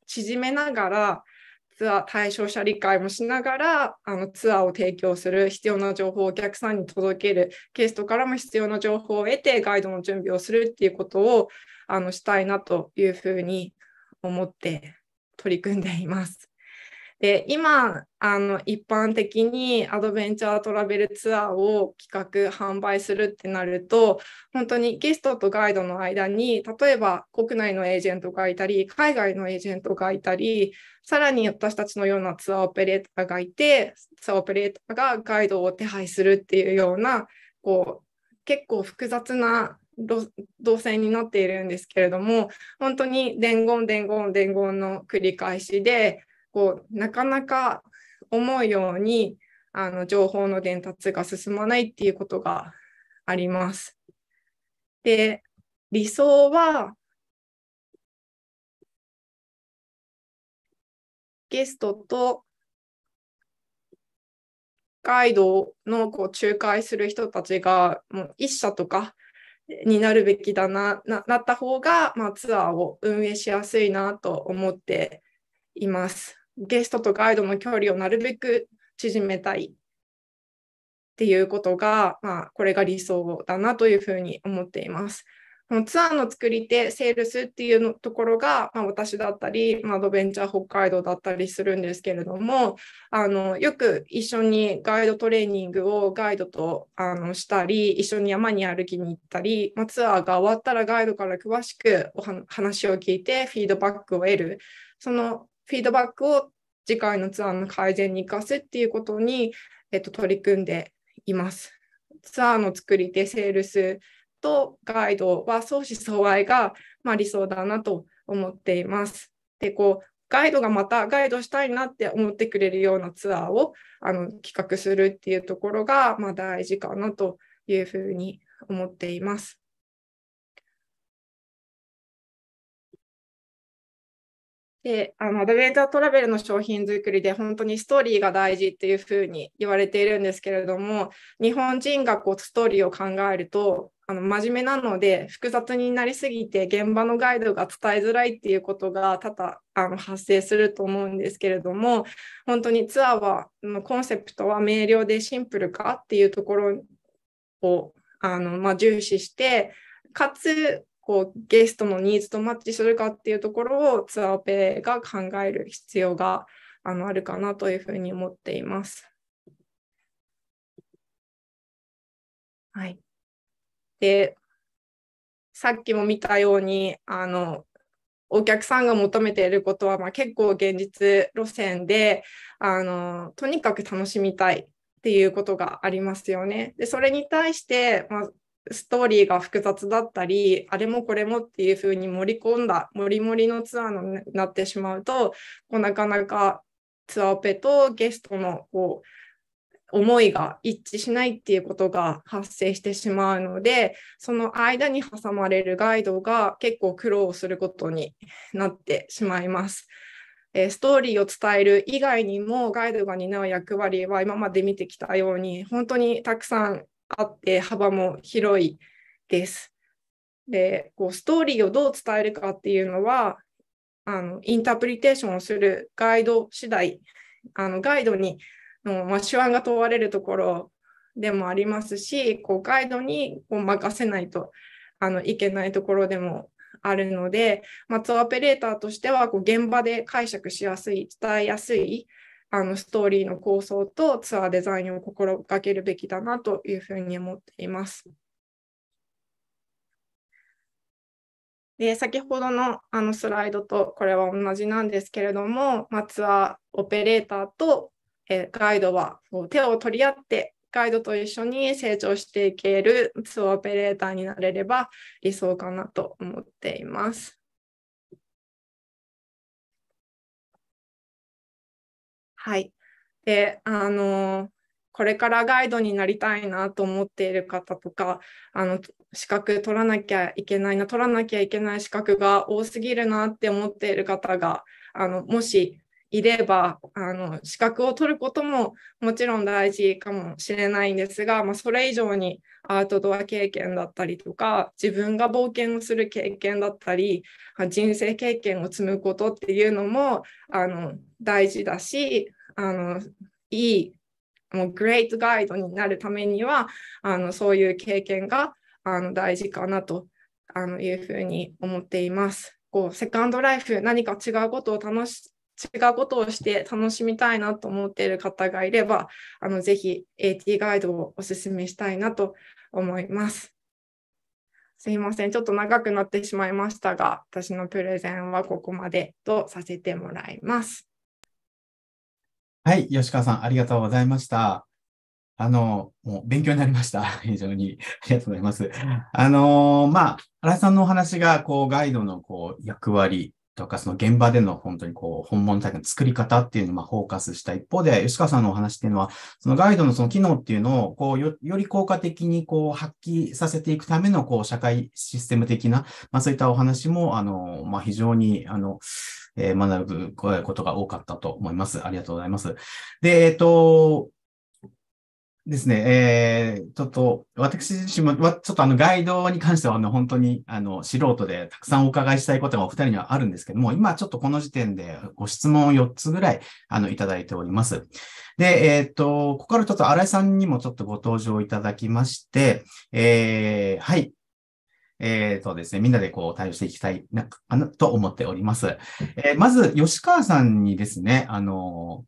縮めながらツアー対象者理解もしながらあのツアーを提供する必要な情報をお客さんに届けるゲストからも必要な情報を得てガイドの準備をするっていうことをあのしたいなというふうに思って取り組んでいます。で今あの一般的にアドベンチャートラベルツアーを企画販売するってなると本当にゲストとガイドの間に例えば国内のエージェントがいたり海外のエージェントがいたりさらに私たちのようなツアーオペレーターがいてツアーオペレーターがガイドを手配するっていうようなこう結構複雑な動線になっているんですけれども本当に伝言伝言伝言の繰り返しでこうなかなか思うようにあの情報の伝達が進まないっていうことがあります。で理想はゲストとガイドのこう仲介する人たちがもう1社とかになるべきだなななった方が、まあ、ツアーを運営しやすいなと思っています。ゲストとガイドの距離をなるべく縮めたいっていうことが、まあ、これが理想だなというふうに思っています。このツアーの作り手、セールスっていうのところが、まあ、私だったり、まアドベンチャー北海道だったりするんですけれども、あのよく一緒にガイドトレーニングをガイドとあのしたり、一緒に山に歩きに行ったり、まあ、ツアーが終わったらガイドから詳しくお話を聞いて、フィードバックを得る、そのフィードバックを次回のツアーの改善に生かすっていうことに、えっと、取り組んでいます。ツアーの作り手、セールスとガイドは相思相愛が、まあ、理想だなと思っています。でこうガイドがまたガイドしたいなって思ってくれるようなツアーをあの企画するっていうところが、まあ、大事かなというふうに思っています。であのアドベンチャートラベルの商品作りで本当にストーリーが大事っていうふうに言われているんですけれども日本人がこうストーリーを考えるとあの真面目なので複雑になりすぎて現場のガイドが伝えづらいっていうことが多々あの発生すると思うんですけれども本当にツアーはコンセプトは明瞭でシンプルかっていうところをあの、まあ、重視してかつこうゲストのニーズとマッチするかっていうところをツアーペペが考える必要があのあるかなというふうに思っています。はい、でさっきも見たようにあのお客さんが求めていることは、まあ、結構現実路線であのとにかく楽しみたいっていうことがありますよね。でそれに対して、まあ、ストーリーが複雑だったりあれもこれもっていう風に盛り込んだ盛り盛りのツアーになってしまうとこうなかなかツアーペとゲストのこう思いが一致しないっていうことが発生してしまうのでその間に挟まれるガイドが結構苦労することになってしまいます。えストーリーを伝える以外にもガイドが担う役割は今まで見てきたように本当にたくさんあって幅も広いです。でこうストーリーをどう伝えるかっていうのはあのインタープリテーションをするガイド次第あのガイドにの、まあ、手腕が問われるところでもありますしこうガイドにこう任せないとあのいけないところでもあるので、まあ、ツアーオペレーターとしてはこう現場で解釈しやすい伝えやすいあのストーリーの構想とツアーデザインを心がけるべきだなというふうに思っています。で先ほどのあのスライドとこれは同じなんですけれども、まあ、ツアーオペレーターと、えガイドは手を取り合ってガイドと一緒に成長していけるツアーオペレーターになれれば理想かなと思っています。はい。で、あの、これからガイドになりたいなと思っている方とか、あの、資格取らなきゃいけないな、取らなきゃいけない資格が多すぎるなって思っている方が、あの、もしいればあの資格を取ることももちろん大事かもしれないんですが、まあ、それ以上にアウトドア経験だったりとか自分が冒険をする経験だったり人生経験を積むことっていうのもあの大事だしあのいいもうグレートガイドになるためにはあのそういう経験があの大事かなとあのいうふうに思っています。こうセカンドライフ何か違うことを楽し違うことをして楽しみたいなと思っている方がいればあのぜひ AT ガイドをおすすめしたいなと思います。すいませんちょっと長くなってしまいましたが私のプレゼンはここまでとさせてもらいます。はい、吉川さん、ありがとうございました。あの、もう勉強になりました。非常に。ありがとうございます。あのー、まあ、原さんのお話が、こう、ガイドの、こう、役割とか、その現場での本当にこう、本物体験の作り方っていうのをまフォーカスした一方で、吉川さんのお話っていうのは、そのガイドのその機能っていうのを、こうよ、より効果的にこう、発揮させていくための、こう、社会システム的な、まあそういったお話も、あの、まあ非常に、あの、え学ぶことが多かったと思います。ありがとうございます。で、えっ、と、ですね、えー、ちょっと、私自身も、ちょっとあの、ガイドに関しては、あの、本当に、あの、素人で、たくさんお伺いしたいことがお二人にはあるんですけども、今、ちょっとこの時点で、ご質問を4つぐらい、あの、いただいております。で、えっ、ー、と、ここからちょっと、新井さんにもちょっとご登場いただきまして、えー、はい、えっ、ー、とですね、みんなでこう対応していきたいな、と思っております。えー、まず、吉川さんにですね、あの、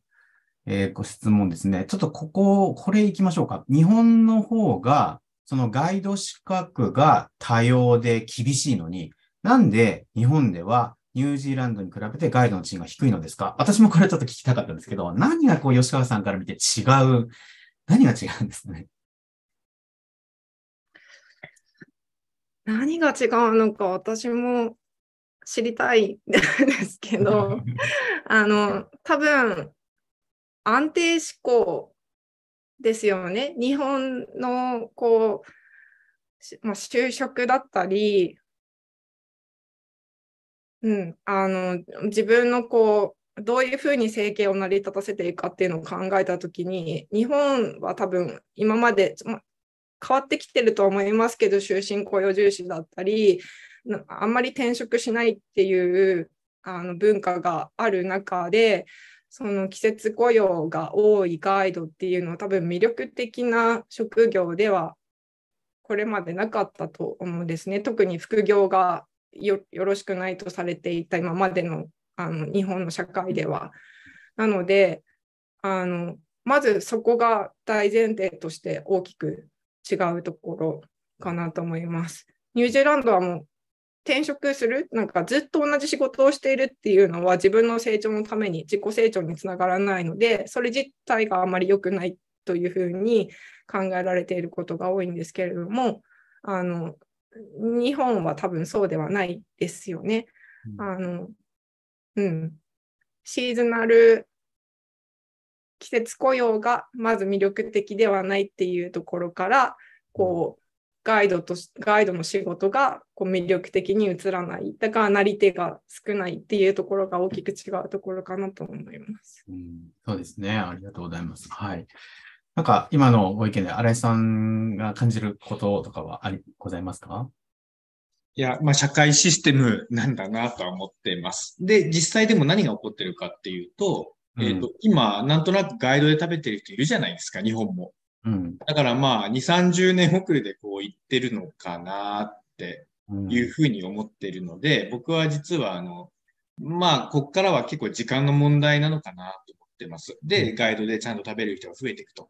えー、ご質問ですね。ちょっとここ、これ行きましょうか。日本の方が、そのガイド資格が多様で厳しいのに、なんで日本ではニュージーランドに比べてガイドの地位が低いのですか私もこれちょっと聞きたかったんですけど、何がこう吉川さんから見て違う、何が違うんですかね。何が違うのか私も知りたいですけど あの多分安定志向ですよね。日本のこう、まあ、就職だったり、うん、あの自分のこうどういうふうに生計を成り立たせていくかっていうのを考えた時に日本は多分今まで、ま、変わってきてると思いますけど終身雇用重視だったりあんまり転職しないっていうあの文化がある中でその季節雇用が多いガイドっていうのは多分魅力的な職業ではこれまでなかったと思うんですね。特に副業がよろしくないとされていた今までのあの日本の社会では。なのであのまずそこが大前提として大きく違うところかなと思います。ニュージーランドはもう転職するなんかずっと同じ仕事をしているっていうのは自分の成長のために自己成長につながらないのでそれ自体があまり良くないというふうに考えられていることが多いんですけれどもあの日本は多分そうではないですよね。うん、あのうん、シーズナル季節雇用がまず魅力的ではないっていうところからこうガイドとガイドの仕事がこう魅力的に映らないだからなり手が少ないっていうところが大きく違うところかなと思います。うん、そうですねありがとうございます。はいなんか今のご意見で新井さんが感じることとかはありございますかいや、まあ、社会システムなんだなとは思っています。で、実際でも何が起こってるかっていうと、うん、えっ、ー、と、今、なんとなくガイドで食べてる人いるじゃないですか、日本も。うん、だからまあ、2、30年遅れでこう言ってるのかなっていうふうに思ってるので、うん、僕は実はあの、まあ、こっからは結構時間の問題なのかなと思ってます。で、ガイドでちゃんと食べる人が増えていくと。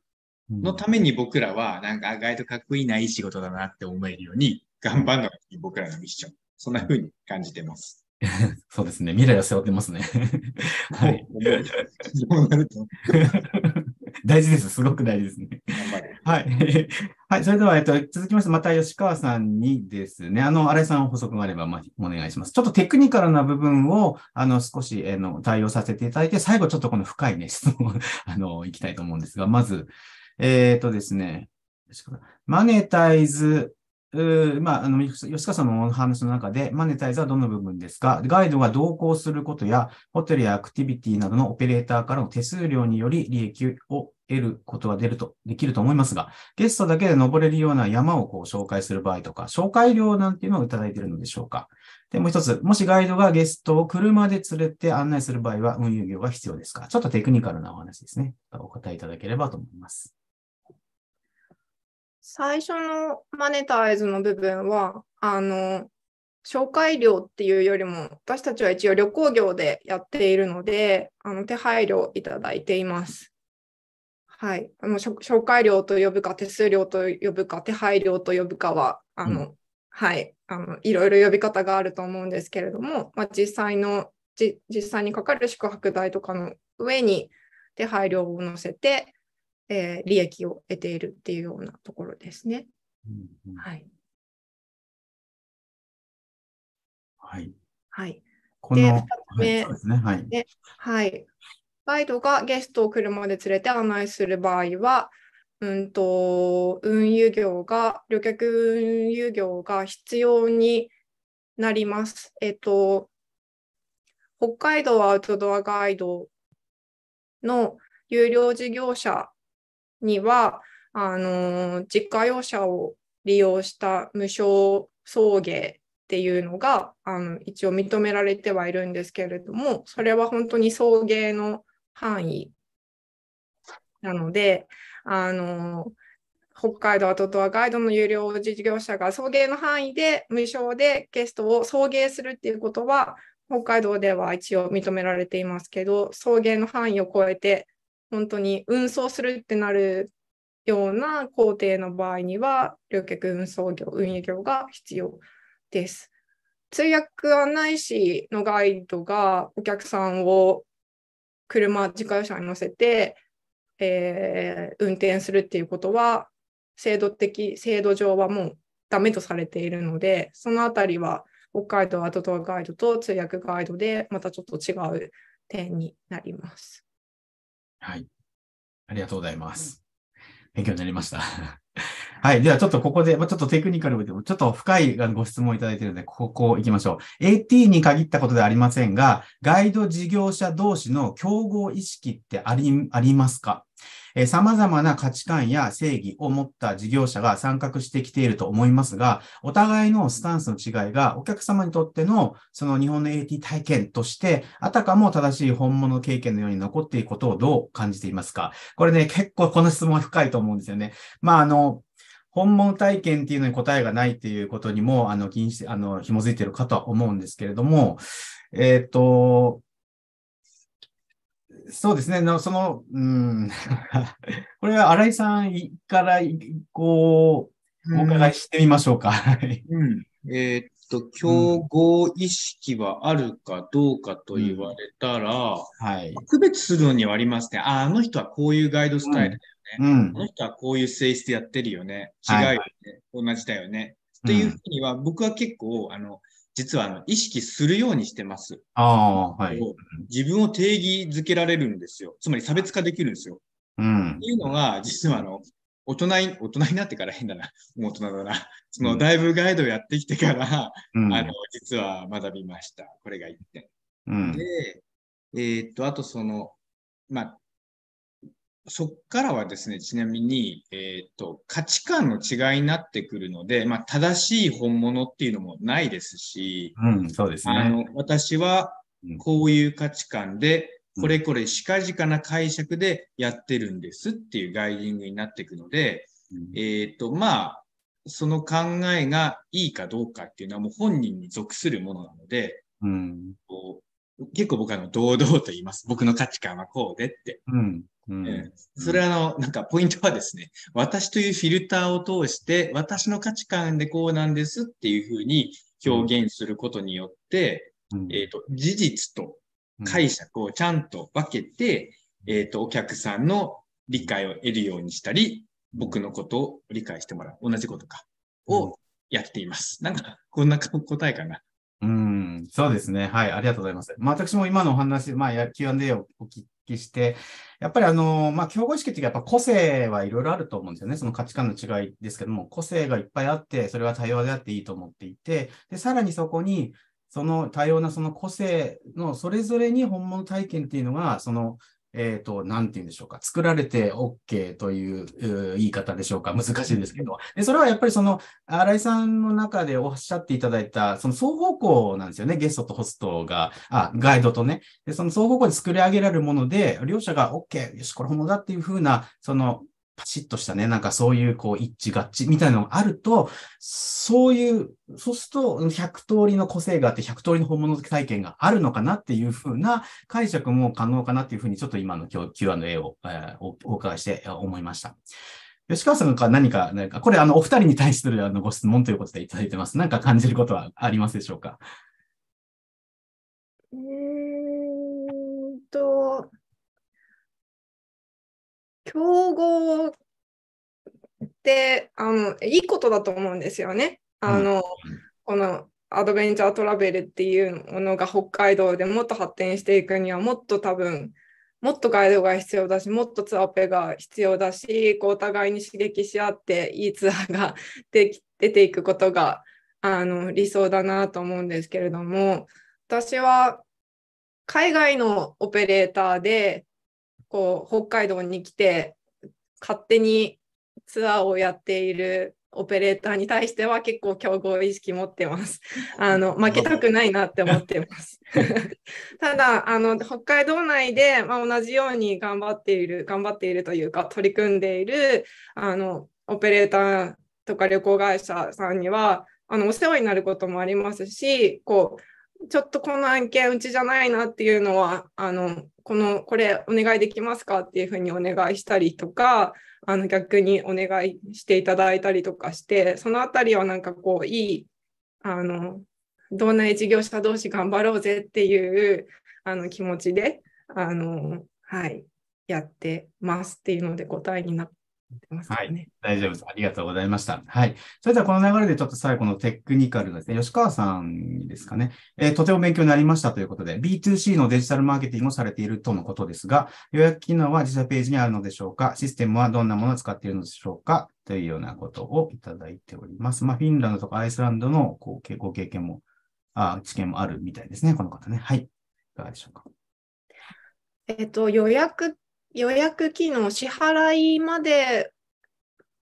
のために僕らは、なんか、ガイドかっこいいな、いい仕事だなって思えるように、頑張るのが僕らのミッション。そんなふうに感じてます。そうですね。未来を背負ってますね。はい。大事です。すごく大事ですね。はい。はい。それでは、えっと、続きまして、また吉川さんにですね、あの、新井さん補足があれば、まお願いします。ちょっとテクニカルな部分を、あの、少し、えの、対応させていただいて、最後、ちょっとこの深いね、質問、あの、いきたいと思うんですが、まず、えっ、ー、とですね、マネタイズまあ、あの、吉川さんのお話の中で、マネタイズはどの部分ですかガイドが同行することや、ホテルやアクティビティなどのオペレーターからの手数料により利益を得ることは出ると、できると思いますが、ゲストだけで登れるような山をこう紹介する場合とか、紹介料なんていうのをいただいているのでしょうかで、もう一つ、もしガイドがゲストを車で連れて案内する場合は運輸業が必要ですかちょっとテクニカルなお話ですね。お答えいただければと思います。最初のマネタイズの部分は、あの、紹介料っていうよりも、私たちは一応旅行業でやっているので、あの手配料いただいています。はい。あの紹介料と呼ぶか、手数料と呼ぶか、手配料と呼ぶかは、あの、うん、はい。あの、いろいろ呼び方があると思うんですけれども、まあ、実際の、実際にかかる宿泊代とかの上に手配料を載せて、えー、利益を得ているっていうようなところですね。はい。はい。はい。こので、2つ目、はい、ですね。はい。はい。ガイドがゲストを車で連れて案内する場合は、うんと、運輸業が、旅客運輸業が必要になります。えっと、北海道アウトドアガイドの有料事業者にはあの実家用車を利用した無償送迎っていうのがあの一応認められてはいるんですけれどもそれは本当に送迎の範囲なのであの北海道アとトドアガイドの有料事業者が送迎の範囲で無償でゲストを送迎するっていうことは北海道では一応認められていますけど送迎の範囲を超えて本当に運送するってなるような工程の場合には、旅客運送業、運輸業が必要です。通訳案内士のガイドがお客さんを車、自家用車に乗せて、えー、運転するっていうことは、制度的、制度上はもうダメとされているので、そのあたりは北海道アドトーアガイドと通訳ガイドでまたちょっと違う点になります。はい。ありがとうございます。勉強になりました。はい。では、ちょっとここで、まちょっとテクニカルでも、ちょっと深いご質問いただいているので、ここ行きましょう。AT に限ったことではありませんが、ガイド事業者同士の競合意識ってあり、ありますかえー、様々な価値観や正義を持った事業者が参画してきていると思いますが、お互いのスタンスの違いがお客様にとってのその日本の AT 体験として、あたかも正しい本物経験のように残っていくことをどう感じていますかこれね、結構この質問深いと思うんですよね。まあ、あの、本物体験っていうのに答えがないっていうことにも、あの、気にして、あの、紐づいてるかとは思うんですけれども、えっ、ー、と、そうですね。その、うん、これは新井さんから、こう、お伺いしてみましょうか。うん、うん、えー、っと、競合意識はあるかどうかと言われたら、うんはい、区別するのにはありますね。あ、あの人はこういうガイドスタイルだよね。うん、あの人はこういう性質やってるよね。違うよね。はい、同じだよね。っていうふうには、僕は結構、あの、実はあの意識するようにしてます。あはい、自分を定義づけられるんですよ。つまり差別化できるんですよ。うん、っていうのが、実はあの、大人に、大人になってから変だな。もう大人だな。その、だいぶガイドをやってきてから、うん、あの、実は学びました。これが1点。うん、で、えー、っと、あとその、まあ、そこからはですね、ちなみに、えっ、ー、と、価値観の違いになってくるので、まあ、正しい本物っていうのもないですし、うん、そうですね。あの、私は、こういう価値観で、これこれしかじかな解釈でやってるんですっていうガイディングになっていくので、うん、えっ、ー、と、まあ、その考えがいいかどうかっていうのはもう本人に属するものなので、うん、結構僕はの堂々と言います。僕の価値観はこうでって。うんうん、それはあの、なんかポイントはですね、私というフィルターを通して、私の価値観でこうなんですっていうふうに表現することによって、うん、えっ、ー、と、事実と解釈をちゃんと分けて、うん、えっ、ー、と、お客さんの理解を得るようにしたり、僕のことを理解してもらう。同じことか。をやっています。なんか、こんな答えかな。うん、そうですね。はい、ありがとうございます。まあ、私も今のお話、まあ、Q&A をお聞揮して、やっぱりあの、まあ、競合意識ってやっぱ個性はいろいろあると思うんですよね。その価値観の違いですけども、個性がいっぱいあって、それは多様であっていいと思っていて、で、さらにそこに、その多様なその個性のそれぞれに本物体験っていうのが、そのえっ、ー、と、なんて言うんでしょうか。作られて OK という言い方でしょうか。難しいんですけど。で、それはやっぱりその、新井さんの中でおっしゃっていただいた、その双方向なんですよね。ゲストとホストが、あ、ガイドとね。で、その双方向で作り上げられるもので、両者が OK、よし、これ本物だっていうふうな、その、パシッとしたね、なんかそういうこう一致合致みたいなのがあると、そういう、そうすると100通りの個性があって100通りの本物体験があるのかなっていうふうな解釈も可能かなっていうふうにちょっと今の Q&A を、えー、お伺いして思いました。吉川さんが何か、何か、これあのお二人に対するあのご質問ということでいただいてます。何か感じることはありますでしょうか競合ってあのいいことだと思うんですよね。あの、うん、このアドベンチャートラベルっていうものが北海道でもっと発展していくにはもっと多分もっとガイドが必要だしもっとツアーペが必要だしこうお互いに刺激し合っていいツアーができ出ていくことがあの理想だなと思うんですけれども私は海外のオペレーターでこう北海道に来て勝手にツアーをやっているオペレーターに対しては結構競合意識持ってます。あの負けたくないなって思ってます。ただあの北海道内で、まあ、同じように頑張っている頑張っているというか取り組んでいるあのオペレーターとか旅行会社さんにはあのお世話になることもありますしこうちょっとこの案件うちじゃないなっていうのはあのこのこれお願いできますかっていうふうにお願いしたりとかあの逆にお願いしていただいたりとかしてそのあたりはなんかこういいあのどんな事業者同士頑張ろうぜっていうあの気持ちであの、はい、やってますっていうので答えになっはい。大丈夫です。ありがとうございました。はい。それではこの流れでちょっと最後のテクニカルですね、吉川さんですかね。えー、とても勉強になりましたということで、B2C のデジタルマーケティングをされているとのことですが、予約機能は自社ページにあるのでしょうかシステムはどんなものを使っているのでしょうかというようなことをいただいております。まあ、フィンランドとかアイスランドのこうご経験も、あ知見もあるみたいですね、この方ね。はい。いかがでしょうか。えっと、予約予約機能、支払いまで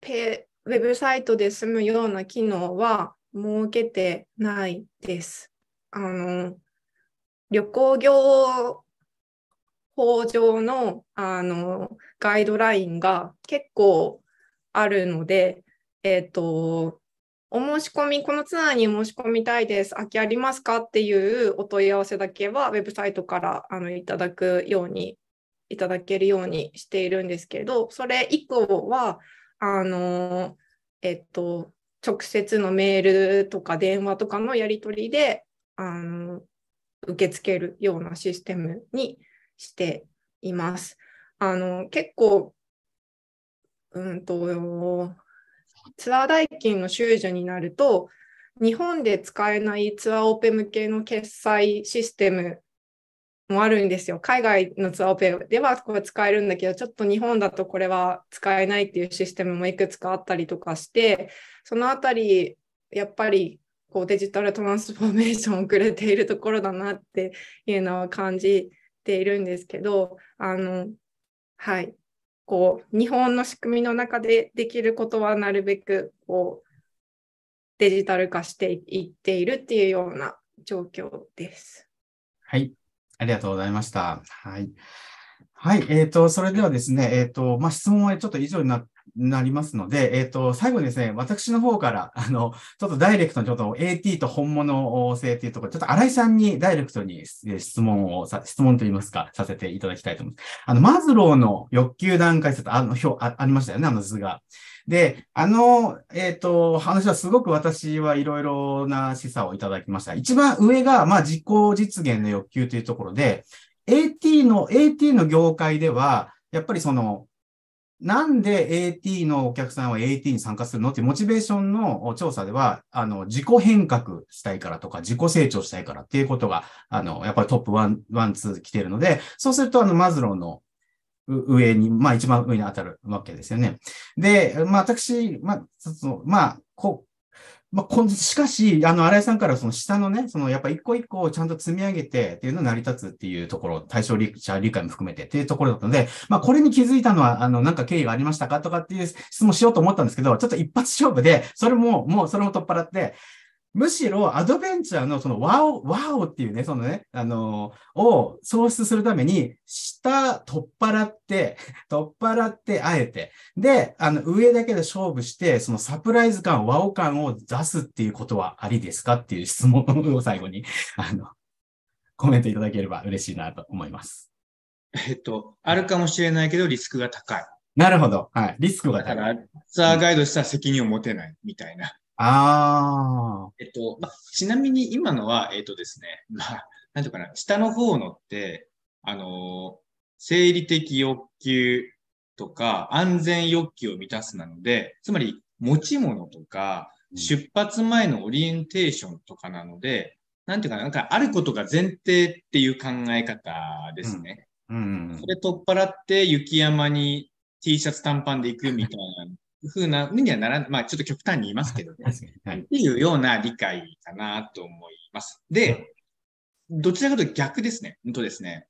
ペウェブサイトで済むような機能は設けてないです。あの旅行業法上のあのガイドラインが結構あるので、えー、と、お申し込み、このツアーに申し込みたいです、空きありますかっていうお問い合わせだけは、ウェブサイトからあのいただくようにいただけるようにしているんですけれどそれ以降はあのえっと直接のメールとか電話とかのやり取りであの受け付けるようなシステムにしています。あの結構、うんと、ツアー代金の収受になると、日本で使えないツアーオペ向けの決済システムもあるんですよ。海外のツアーオペではこれ使えるんだけど、ちょっと日本だとこれは使えないっていうシステムもいくつかあったりとかして、そのあたり、やっぱりこうデジタルトランスフォーメーション遅れているところだなっていうのは感じているんですけど、あの、はい。こう、日本の仕組みの中でできることはなるべく、こう、デジタル化していっているっていうような状況です。はい、ありがとうございました。はい。はい。えっ、ー、と、それではですね、えっ、ー、と、まあ、質問はちょっと以上にななりますので、えっ、ー、と、最後にですね、私の方から、あの、ちょっとダイレクトに、ちょっと AT と本物性っていうところ、ちょっと新井さんにダイレクトに質問を、質問といいますか、させていただきたいと思います。あの、マズローの欲求段階説、あの、表あ、ありましたよね、あの図が。で、あの、えっ、ー、と、話はすごく私はいろいろな示唆をいただきました。一番上が、まあ、自己実現の欲求というところで、AT の、AT の業界では、やっぱりその、なんで AT のお客さんは AT に参加するのっていうモチベーションの調査では、あの、自己変革したいからとか、自己成長したいからっていうことが、あの、やっぱりトップワワン、ン、ツー来てるので、そうすると、あの、マズローの上に、まあ一番上に当たるわけですよね。で、まあ私、まあ、そのまあ、こう、まあ、こしかし、あの、荒井さんからその下のね、そのやっぱ一個一個をちゃんと積み上げてっていうのを成り立つっていうところ、対象者理解も含めてっていうところだったので、まあ、これに気づいたのは、あの、なんか経緯がありましたかとかっていう質問しようと思ったんですけど、ちょっと一発勝負で、それも、もうそれも取っ払って、むしろアドベンチャーのそのワオ、ワオっていうね、そのね、あのー、を創出するために、下取っ払って、取っ払ってあえて、で、あの、上だけで勝負して、そのサプライズ感、ワオ感を出すっていうことはありですかっていう質問を最後に、あの、コメントいただければ嬉しいなと思います。えっと、あるかもしれないけど、リスクが高い。なるほど。はい。リスクが高い。だから、ツアーガイドした責任を持てないみたいな。ああ。えっと、まあ、ちなみに今のは、えっとですね、まあ、なんていうかな、下の方のって、あの、生理的欲求とか安全欲求を満たすなので、つまり持ち物とか、出発前のオリエンテーションとかなので、なんていうかな、なんかあることが前提っていう考え方ですね。うん。うんうん、それ取っ払って雪山に T シャツ短パンで行くみたいなふうなにはならない。まあ、ちょっと極端に言いますけどね。はい、っていうような理解かなと思います。で、どちらかというと逆ですね。本当ですね。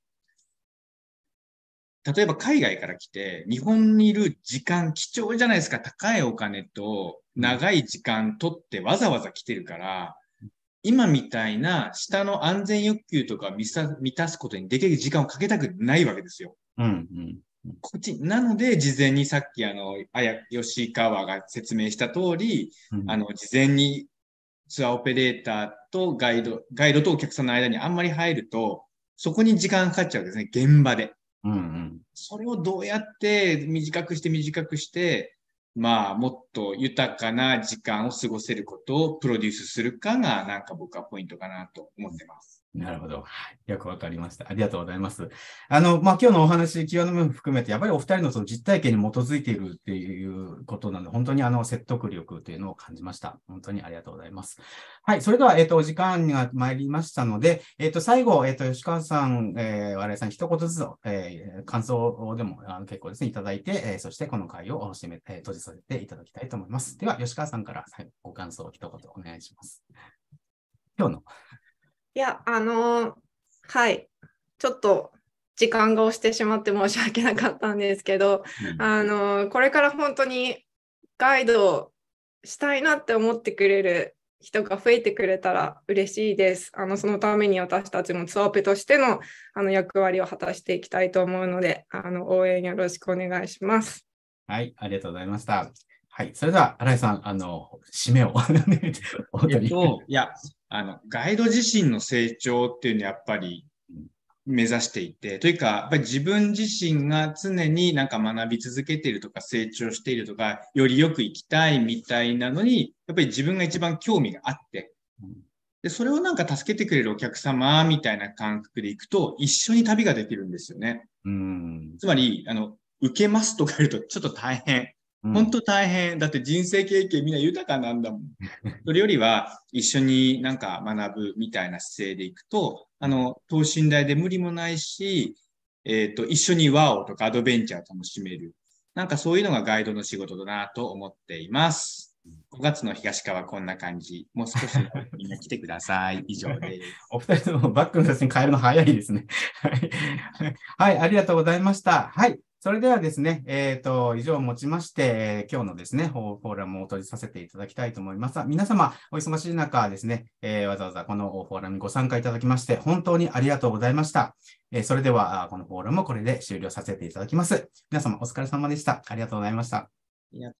例えば海外から来て、日本にいる時間貴重じゃないですか。高いお金と長い時間取ってわざわざ来てるから、今みたいな下の安全欲求とか満たすことにできる時間をかけたくないわけですよ。うん、うんこっちなので、事前にさっきあの、あや、吉川が説明した通り、うん、あの、事前にツアーオペレーターとガイド、ガイドとお客さんの間にあんまり入ると、そこに時間かかっちゃうんですね、現場で。うんうん、それをどうやって短くして短くして、まあ、もっと豊かな時間を過ごせることをプロデュースするかが、なんか僕はポイントかなと思ってます。なるほど。よくわかりました。ありがとうございます。あの、まあ、今日のお話、キーワ含めて、やっぱりお二人のその実体験に基づいているっていうことなので、本当にあの説得力というのを感じました。本当にありがとうございます。はい。それでは、えっ、ー、と、お時間が参りましたので、えっ、ー、と、最後、えっ、ー、と、吉川さん、えー、我々さん、一言ずつ、えー、感想でもあの結構ですね、いただいて、えー、そしてこの回を締め、えー、閉じさせていただきたいと思います。では、吉川さんから最後、ご感想を一言お願いします。今日のいや、あのはい、ちょっと時間が押してしまって申し訳なかったんですけど、うん、あのこれから本当にガイドをしたいなって思ってくれる人が増えてくれたら嬉しいです。あのそのために私たちもツアーペとしてのあの役割を果たしていきたいと思うので、あの応援よろしくお願いします。はい、ありがとうございました。はい。それでは、新井さん、あの、締めをえっと、いや、あの、ガイド自身の成長っていうのはやっぱり目指していて、というか、やっぱり自分自身が常になんか学び続けているとか、成長しているとか、よりよく生きたいみたいなのに、やっぱり自分が一番興味があって、で、それをなんか助けてくれるお客様みたいな感覚で行くと、一緒に旅ができるんですよね。うんつまり、あの、受けますとか言うとちょっと大変。本当大変。だって人生経験みんな豊かなんだもん。それよりは一緒になんか学ぶみたいな姿勢でいくと、あの、等身大で無理もないし、えっ、ー、と、一緒にワオとかアドベンチャー楽しめる。なんかそういうのがガイドの仕事だなと思っています。5月の東川こんな感じ。もう少しみんな来てください。以上です。お二人ともバックの写真変えるの早いですね。はい、ありがとうございました。はい。それではですね、えっ、ー、と、以上をもちまして、今日のですね、フォーラムをお取りさせていただきたいと思います。皆様、お忙しい中ですね、えー、わざわざこのフォーラムにご参加いただきまして、本当にありがとうございました。えー、それでは、このフォーラムもこれで終了させていただきます。皆様、お疲れ様でした。ありがとうございました。